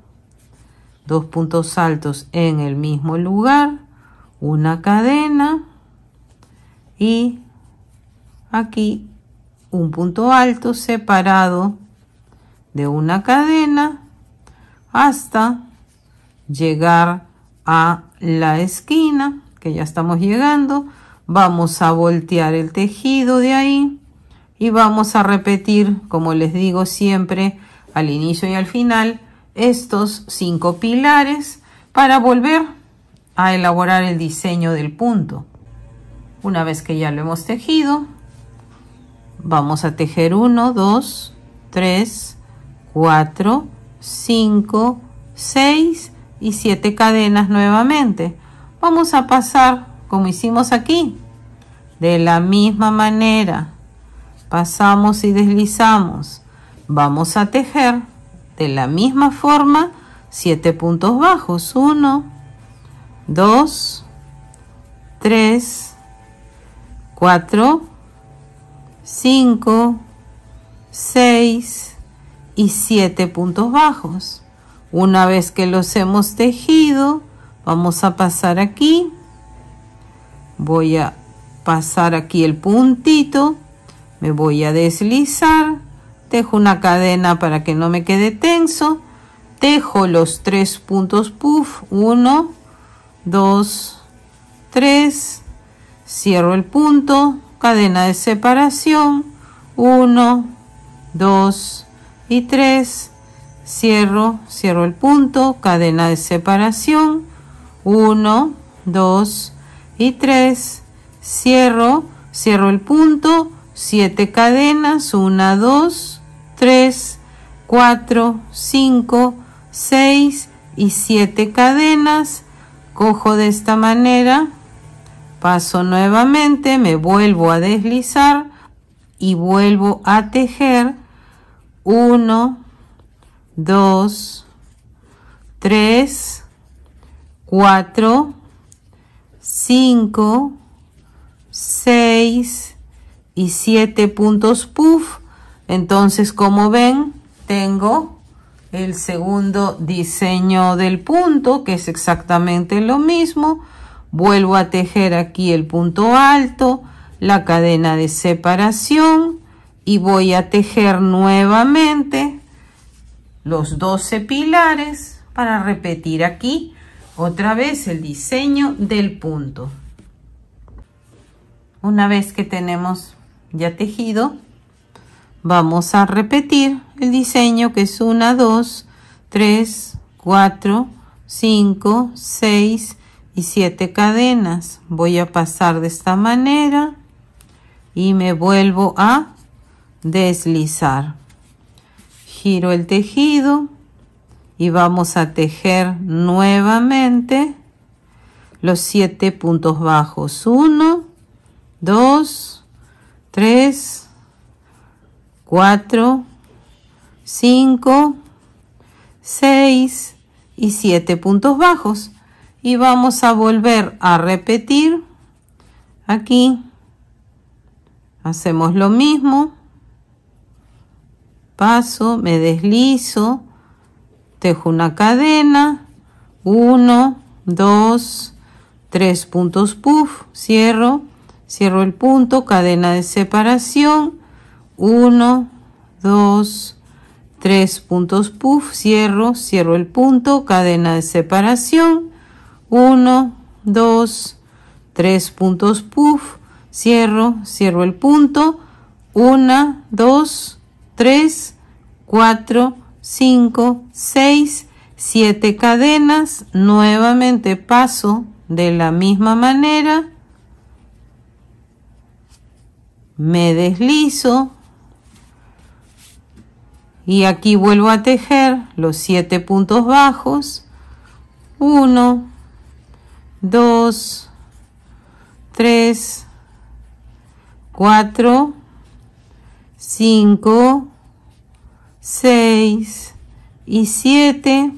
dos puntos altos en el mismo lugar, una cadena, y aquí un punto alto separado de una cadena hasta llegar a la esquina que ya estamos llegando vamos a voltear el tejido de ahí y vamos a repetir como les digo siempre al inicio y al final estos cinco pilares para volver a elaborar el diseño del punto una vez que ya lo hemos tejido vamos a tejer 1 2 3 4 5 6 y 7 cadenas nuevamente vamos a pasar como hicimos aquí de la misma manera pasamos y deslizamos vamos a tejer de la misma forma 7 puntos bajos 1 2 3 4, 5, 6 y 7 puntos bajos. Una vez que los hemos tejido, vamos a pasar aquí. Voy a pasar aquí el puntito. Me voy a deslizar. Dejo una cadena para que no me quede tenso. Tejo los tres puntos puff. 1, 2, 3 cierro el punto, cadena de separación, 1, 2 y 3, cierro, cierro el punto, cadena de separación, 1, 2 y 3, cierro, cierro el punto, 7 cadenas, 1, 2, 3, 4, 5, 6 y 7 cadenas, cojo de esta manera paso nuevamente, me vuelvo a deslizar y vuelvo a tejer 1, 2, 3, 4, 5, 6 y 7 puntos puff. Entonces, como ven, tengo el segundo diseño del punto, que es exactamente lo mismo Vuelvo a tejer aquí el punto alto, la cadena de separación y voy a tejer nuevamente los 12 pilares para repetir aquí otra vez el diseño del punto. Una vez que tenemos ya tejido, vamos a repetir el diseño que es 1, 2, 3, 4, 5, 6, y 7 cadenas voy a pasar de esta manera y me vuelvo a deslizar giro el tejido y vamos a tejer nuevamente los 7 puntos bajos 1 2 3 4 5 6 y 7 puntos bajos y vamos a volver a repetir aquí hacemos lo mismo paso me deslizo tejo una cadena 1 2 3 puntos puff cierro cierro el punto cadena de separación 1 2 3 puntos puff cierro cierro el punto cadena de separación 1, 2, 3 puntos puff, cierro, cierro el punto, 1, 2, 3, 4, 5, 6, 7 cadenas, nuevamente paso de la misma manera, me deslizo y aquí vuelvo a tejer los 7 puntos bajos, 1, 2, 3, 4, 5, 6 y 7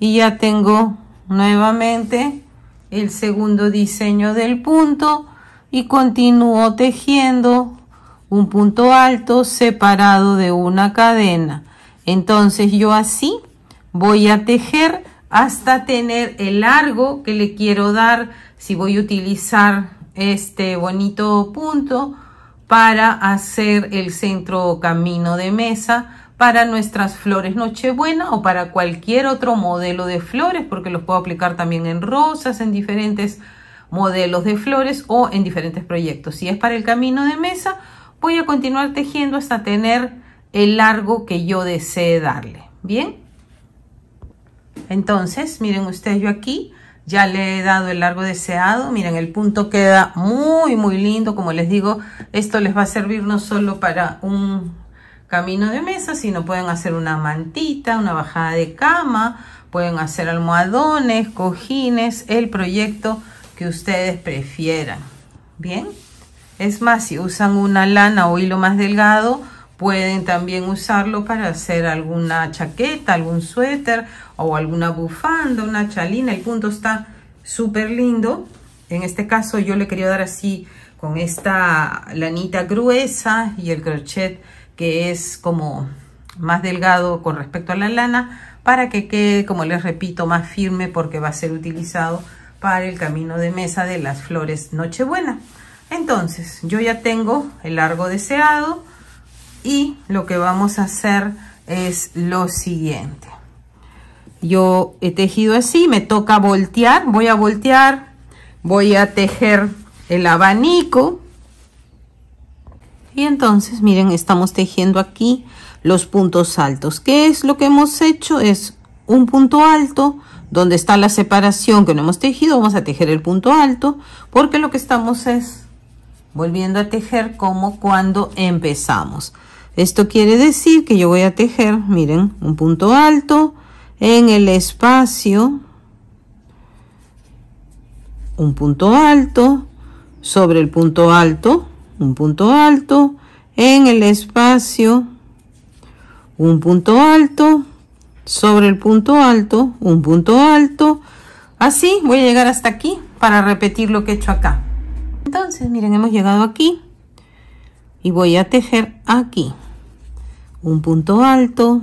y ya tengo nuevamente el segundo diseño del punto y continúo tejiendo un punto alto separado de una cadena entonces yo así voy a tejer hasta tener el largo que le quiero dar si voy a utilizar este bonito punto para hacer el centro camino de mesa para nuestras flores nochebuena o para cualquier otro modelo de flores porque los puedo aplicar también en rosas en diferentes modelos de flores o en diferentes proyectos si es para el camino de mesa voy a continuar tejiendo hasta tener el largo que yo desee darle bien entonces, miren ustedes, yo aquí ya le he dado el largo deseado. Miren, el punto queda muy, muy lindo. Como les digo, esto les va a servir no solo para un camino de mesa, sino pueden hacer una mantita, una bajada de cama, pueden hacer almohadones, cojines, el proyecto que ustedes prefieran. Bien, es más, si usan una lana o hilo más delgado, Pueden también usarlo para hacer alguna chaqueta, algún suéter o alguna bufanda, una chalina. El punto está súper lindo. En este caso yo le quería dar así con esta lanita gruesa y el crochet que es como más delgado con respecto a la lana para que quede, como les repito, más firme porque va a ser utilizado para el camino de mesa de las flores Nochebuena. Entonces, yo ya tengo el largo deseado y lo que vamos a hacer es lo siguiente yo he tejido así me toca voltear voy a voltear voy a tejer el abanico y entonces miren estamos tejiendo aquí los puntos altos ¿Qué es lo que hemos hecho es un punto alto donde está la separación que no hemos tejido vamos a tejer el punto alto porque lo que estamos es volviendo a tejer como cuando empezamos. Esto quiere decir que yo voy a tejer, miren, un punto alto en el espacio, un punto alto, sobre el punto alto, un punto alto, en el espacio, un punto alto, sobre el punto alto, un punto alto. Así voy a llegar hasta aquí para repetir lo que he hecho acá entonces miren hemos llegado aquí y voy a tejer aquí un punto alto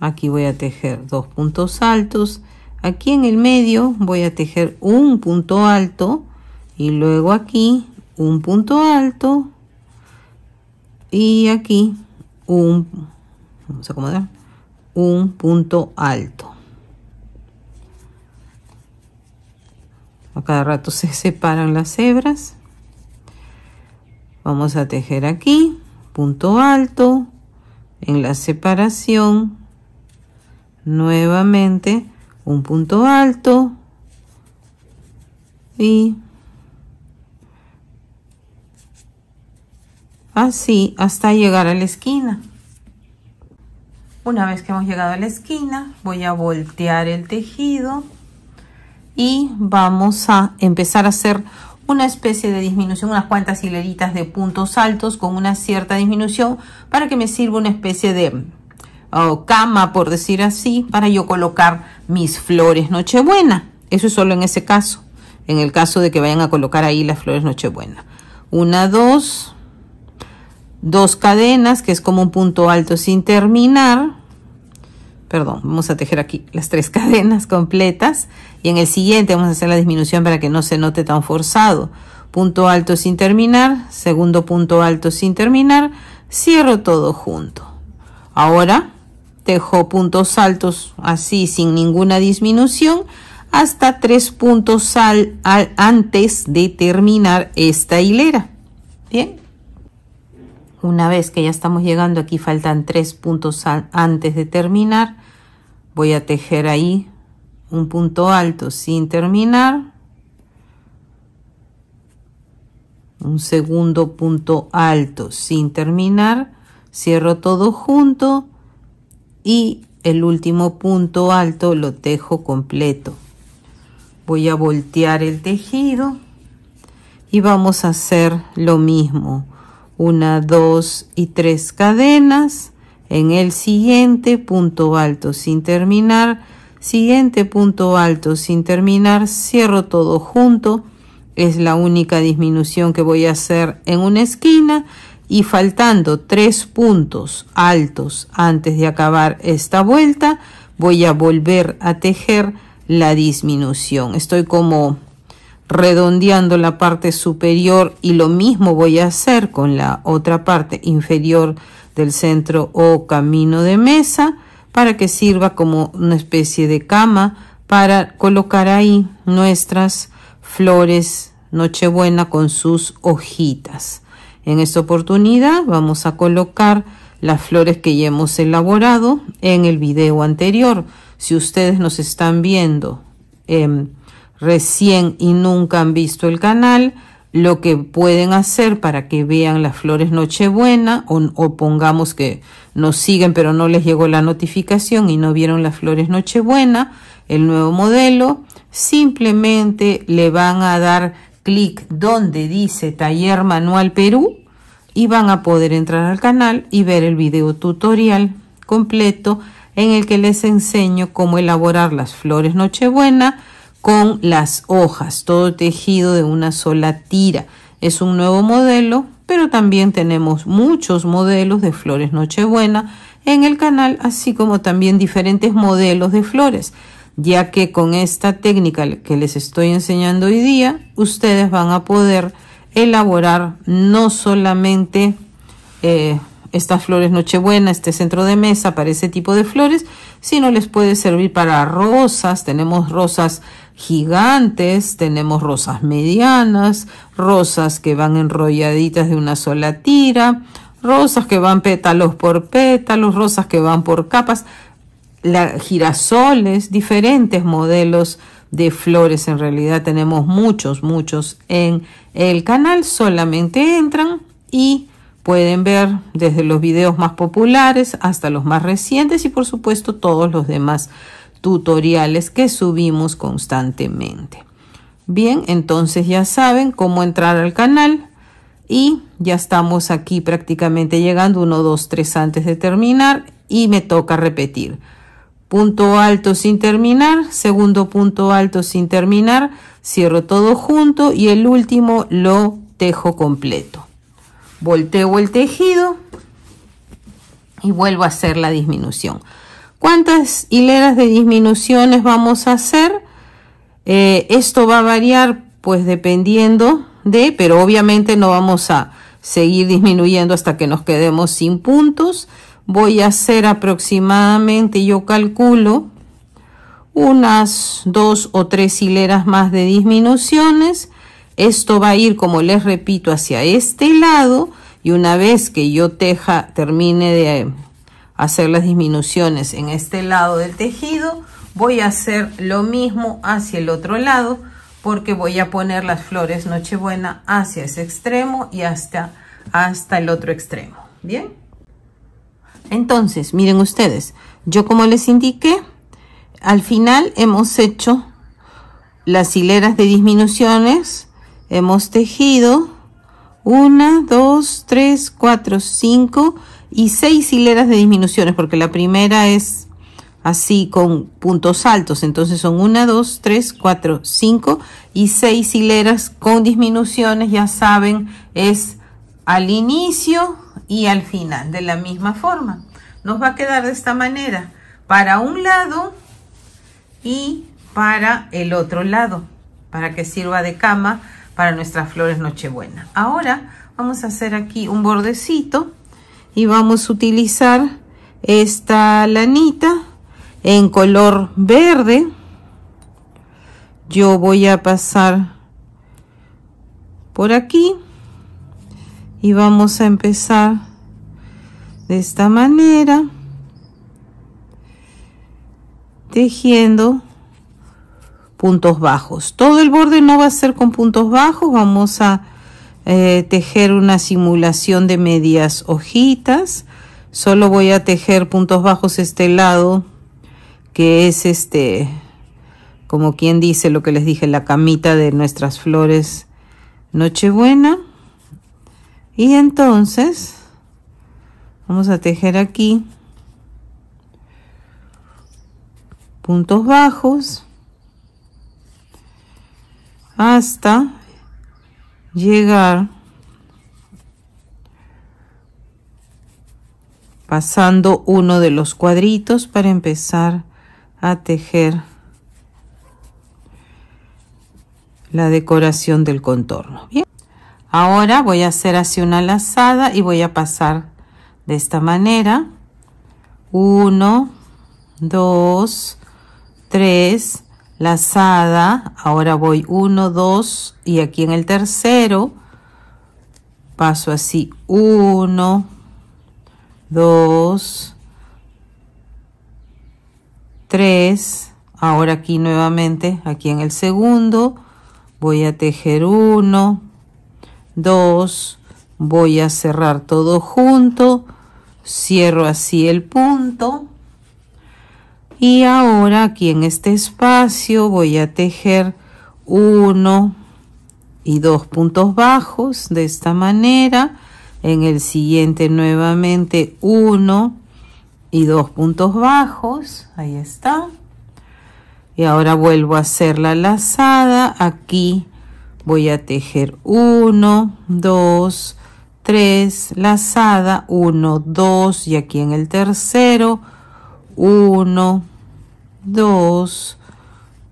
aquí voy a tejer dos puntos altos aquí en el medio voy a tejer un punto alto y luego aquí un punto alto y aquí un acomodar un punto alto a cada rato se separan las hebras vamos a tejer aquí punto alto en la separación nuevamente un punto alto y así hasta llegar a la esquina una vez que hemos llegado a la esquina voy a voltear el tejido y vamos a empezar a hacer una especie de disminución, unas cuantas hileritas de puntos altos con una cierta disminución para que me sirva una especie de oh, cama, por decir así, para yo colocar mis flores Nochebuena. Eso es solo en ese caso, en el caso de que vayan a colocar ahí las flores Nochebuena. Una, dos, dos cadenas, que es como un punto alto sin terminar perdón, vamos a tejer aquí las tres (laughs) cadenas completas y en el siguiente vamos a hacer la disminución para que no se note tan forzado. Punto alto sin terminar, segundo punto alto sin terminar, cierro todo junto. Ahora tejo puntos altos así sin ninguna disminución hasta tres puntos al, antes de terminar esta hilera. Bien, una vez que ya estamos llegando aquí faltan tres puntos antes de terminar voy a tejer ahí un punto alto sin terminar un segundo punto alto sin terminar cierro todo junto y el último punto alto lo tejo completo voy a voltear el tejido y vamos a hacer lo mismo una, dos y tres cadenas. En el siguiente punto alto sin terminar, siguiente punto alto sin terminar, cierro todo junto. Es la única disminución que voy a hacer en una esquina y faltando tres puntos altos antes de acabar esta vuelta, voy a volver a tejer la disminución. Estoy como redondeando la parte superior y lo mismo voy a hacer con la otra parte inferior del centro o camino de mesa para que sirva como una especie de cama para colocar ahí nuestras flores Nochebuena con sus hojitas. En esta oportunidad vamos a colocar las flores que ya hemos elaborado en el video anterior. Si ustedes nos están viendo em, recién y nunca han visto el canal, lo que pueden hacer para que vean las flores Nochebuena o, pongamos que nos siguen pero no les llegó la notificación y no vieron las flores Nochebuena, el nuevo modelo, simplemente le van a dar clic donde dice Taller Manual Perú y van a poder entrar al canal y ver el video tutorial completo en el que les enseño cómo elaborar las flores Nochebuena, con las hojas, todo tejido de una sola tira. Es un nuevo modelo, pero también tenemos muchos modelos de flores Nochebuena en el canal, así como también diferentes modelos de flores, ya que con esta técnica que les estoy enseñando hoy día, ustedes van a poder elaborar no solamente eh, estas flores Nochebuena, este centro de mesa para ese tipo de flores, sino les puede servir para rosas, tenemos rosas gigantes, tenemos rosas medianas, rosas que van enrolladitas de una sola tira, rosas que van pétalos por pétalos, rosas que van por capas, las girasoles, diferentes modelos de flores. En realidad tenemos muchos, muchos en el canal. Solamente entran y pueden ver desde los videos más populares hasta los más recientes y por supuesto todos los demás tutoriales que subimos constantemente. Bien, entonces ya saben cómo entrar al canal y ya estamos aquí prácticamente llegando uno 2, tres antes de terminar y me toca repetir. Punto alto sin terminar, segundo punto alto sin terminar, cierro todo junto y el último lo tejo completo. Volteo el tejido y vuelvo a hacer la disminución. ¿Cuántas hileras de disminuciones vamos a hacer? Eh, esto va a variar pues dependiendo de, pero obviamente no vamos a seguir disminuyendo hasta que nos quedemos sin puntos. Voy a hacer aproximadamente, yo calculo, unas dos o tres hileras más de disminuciones. Esto va a ir, como les repito, hacia este lado y una vez que yo teja, termine de hacer las disminuciones en este lado del tejido voy a hacer lo mismo hacia el otro lado porque voy a poner las flores nochebuena hacia ese extremo y hasta hasta el otro extremo bien entonces miren ustedes yo como les indiqué al final hemos hecho las hileras de disminuciones hemos tejido 1 2 3 4 5 y seis hileras de disminuciones porque la primera es así con puntos altos entonces son 1 2 3 4 5 y 6 hileras con disminuciones ya saben es al inicio y al final de la misma forma nos va a quedar de esta manera para un lado y para el otro lado para que sirva de cama para nuestras flores nochebuena ahora vamos a hacer aquí un bordecito y vamos a utilizar esta lanita en color verde yo voy a pasar por aquí y vamos a empezar de esta manera tejiendo puntos bajos todo el borde no va a ser con puntos bajos vamos a eh, tejer una simulación de medias hojitas. Solo voy a tejer puntos bajos este lado, que es este, como quien dice lo que les dije, la camita de nuestras flores Nochebuena. Y entonces, vamos a tejer aquí puntos bajos hasta llegar pasando uno de los cuadritos para empezar a tejer la decoración del contorno. Bien. Ahora voy a hacer así una lazada y voy a pasar de esta manera. 1, 2, 3, lazada, ahora voy 1, 2 y aquí en el tercero paso así 1, 2, 3, ahora aquí nuevamente, aquí en el segundo voy a tejer 1, 2, voy a cerrar todo junto, cierro así el punto y ahora aquí en este espacio voy a tejer uno y dos puntos bajos de esta manera en el siguiente nuevamente uno y dos puntos bajos ahí está y ahora vuelvo a hacer la lazada aquí voy a tejer 1 2 3 lazada 1 2 y aquí en el tercero 1 2,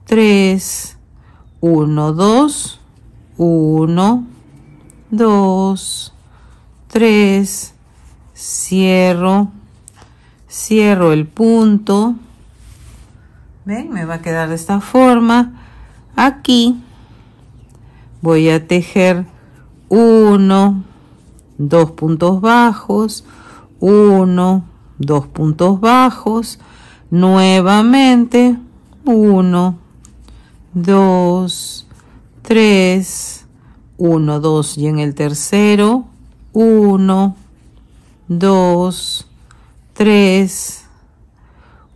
3, 1, 2, 1, 2, 3, cierro, cierro el punto. ¿Ven? Me va a quedar de esta forma. Aquí voy a tejer 1, 2 puntos bajos, 1, 2 puntos bajos, Nuevamente, 1, 2, 3, 1, 2. Y en el tercero, 1, 2, 3,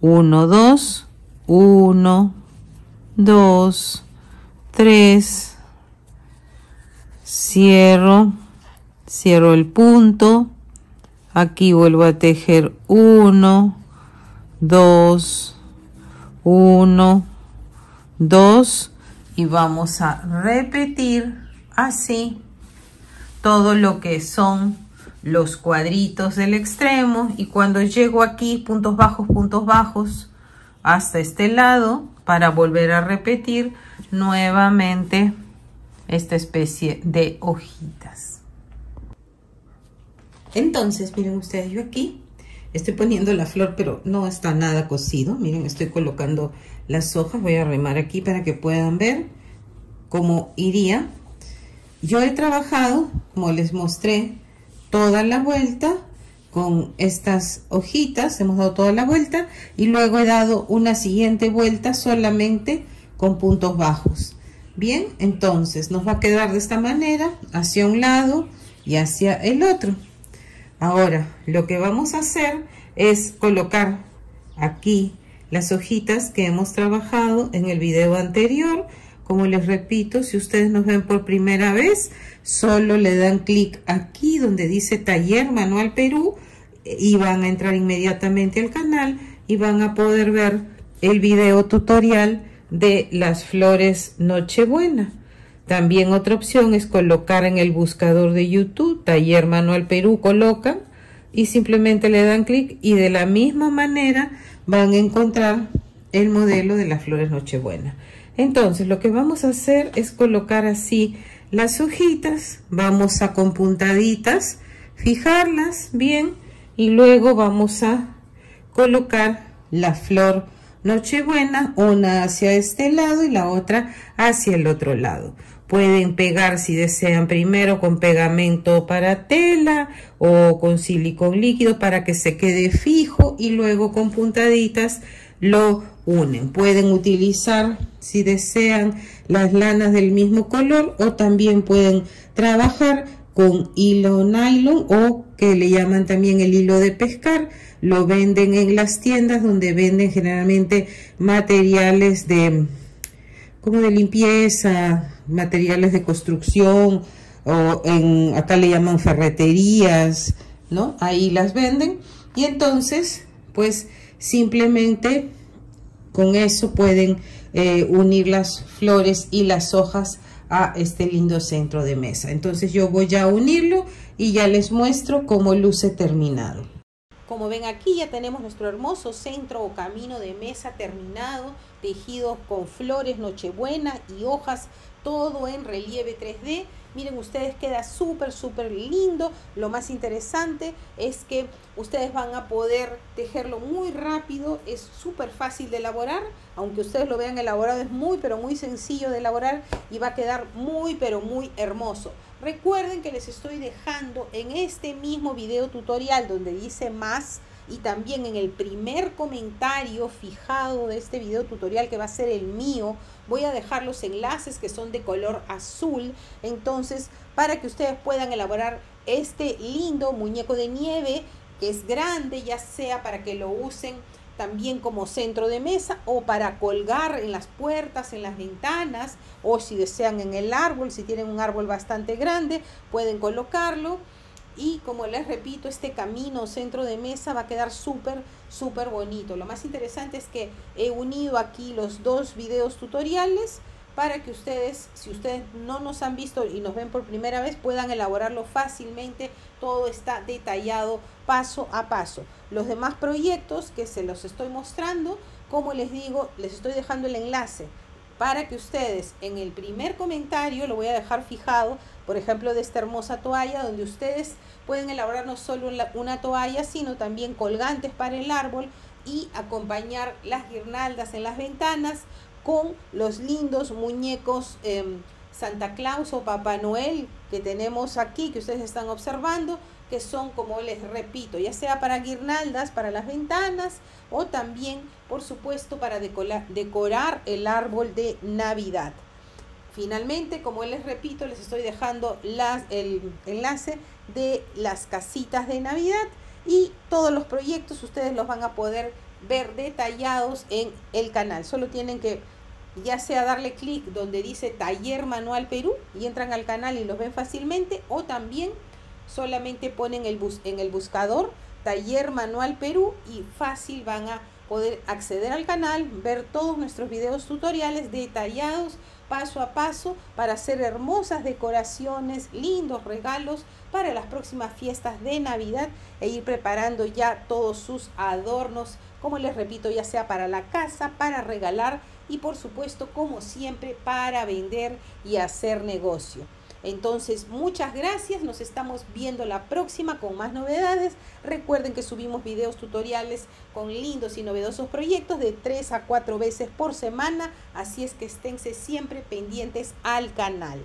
1, 2, 1, 2, 3. Cierro, cierro el punto. Aquí vuelvo a tejer 1, 2, 1, 2 y vamos a repetir así todo lo que son los cuadritos del extremo y cuando llego aquí puntos bajos puntos bajos hasta este lado para volver a repetir nuevamente esta especie de hojitas entonces miren ustedes yo aquí Estoy poniendo la flor, pero no está nada cocido Miren, estoy colocando las hojas. Voy a remar aquí para que puedan ver cómo iría. Yo he trabajado, como les mostré, toda la vuelta con estas hojitas. Hemos dado toda la vuelta y luego he dado una siguiente vuelta solamente con puntos bajos. Bien, entonces nos va a quedar de esta manera, hacia un lado y hacia el otro. Ahora, lo que vamos a hacer es colocar aquí las hojitas que hemos trabajado en el video anterior. Como les repito, si ustedes nos ven por primera vez, solo le dan clic aquí donde dice Taller Manual Perú y van a entrar inmediatamente al canal y van a poder ver el video tutorial de las flores Nochebuena. También otra opción es colocar en el buscador de YouTube Taller Manual Perú, colocan y simplemente le dan clic y de la misma manera van a encontrar el modelo de las flores Nochebuena. Entonces lo que vamos a hacer es colocar así las hojitas, vamos a con puntaditas fijarlas bien y luego vamos a colocar la flor Nochebuena, una hacia este lado y la otra hacia el otro lado. Pueden pegar si desean primero con pegamento para tela o con silicón líquido para que se quede fijo y luego con puntaditas lo unen. Pueden utilizar si desean las lanas del mismo color o también pueden trabajar con hilo nylon o que le llaman también el hilo de pescar. Lo venden en las tiendas donde venden generalmente materiales de como de limpieza, materiales de construcción o en acá le llaman ferreterías, ¿no? Ahí las venden y entonces pues simplemente con eso pueden eh, unir las flores y las hojas a este lindo centro de mesa. Entonces yo voy a unirlo y ya les muestro cómo luce terminado. Como ven aquí ya tenemos nuestro hermoso centro o camino de mesa terminado, tejido con flores, nochebuena y hojas todo en relieve 3D. Miren ustedes, queda súper, súper lindo. Lo más interesante es que ustedes van a poder tejerlo muy rápido. Es súper fácil de elaborar. Aunque ustedes lo vean elaborado, es muy, pero muy sencillo de elaborar. Y va a quedar muy, pero muy hermoso. Recuerden que les estoy dejando en este mismo video tutorial donde dice más y también en el primer comentario fijado de este video tutorial que va a ser el mío voy a dejar los enlaces que son de color azul, entonces para que ustedes puedan elaborar este lindo muñeco de nieve que es grande, ya sea para que lo usen también como centro de mesa o para colgar en las puertas, en las ventanas o si desean en el árbol, si tienen un árbol bastante grande, pueden colocarlo y como les repito, este camino centro de mesa va a quedar súper, súper bonito. Lo más interesante es que he unido aquí los dos videos tutoriales para que ustedes, si ustedes no nos han visto y nos ven por primera vez, puedan elaborarlo fácilmente. Todo está detallado paso a paso. Los demás proyectos que se los estoy mostrando, como les digo, les estoy dejando el enlace para que ustedes en el primer comentario, lo voy a dejar fijado, por ejemplo, de esta hermosa toalla, donde ustedes pueden elaborar no solo una toalla, sino también colgantes para el árbol y acompañar las guirnaldas en las ventanas con los lindos muñecos em, Santa Claus o Papá Noel que tenemos aquí, que ustedes están observando, que son, como les repito, ya sea para guirnaldas, para las ventanas o también, por supuesto, para decorar, el árbol de Navidad. Finalmente, como les repito, les estoy dejando las, el enlace de las casitas de Navidad y todos los proyectos ustedes los van a poder ver detallados en el canal. Solo tienen que ya sea darle clic donde dice Taller Manual Perú y entran al canal y los ven fácilmente o también solamente ponen el bus, en el buscador Taller Manual Perú y fácil van a poder acceder al canal, ver todos nuestros videos tutoriales detallados paso a paso para hacer hermosas decoraciones, lindos regalos para las próximas fiestas de Navidad e ir preparando ya todos sus adornos, como les repito, ya sea para la casa, para regalar y por supuesto, como siempre, para vender y hacer negocio. Entonces, muchas gracias, nos estamos viendo la próxima con más novedades. Recuerden que subimos videos tutoriales con lindos y novedosos proyectos de 3 a cuatro veces por semana, así es que esténse siempre pendientes al canal.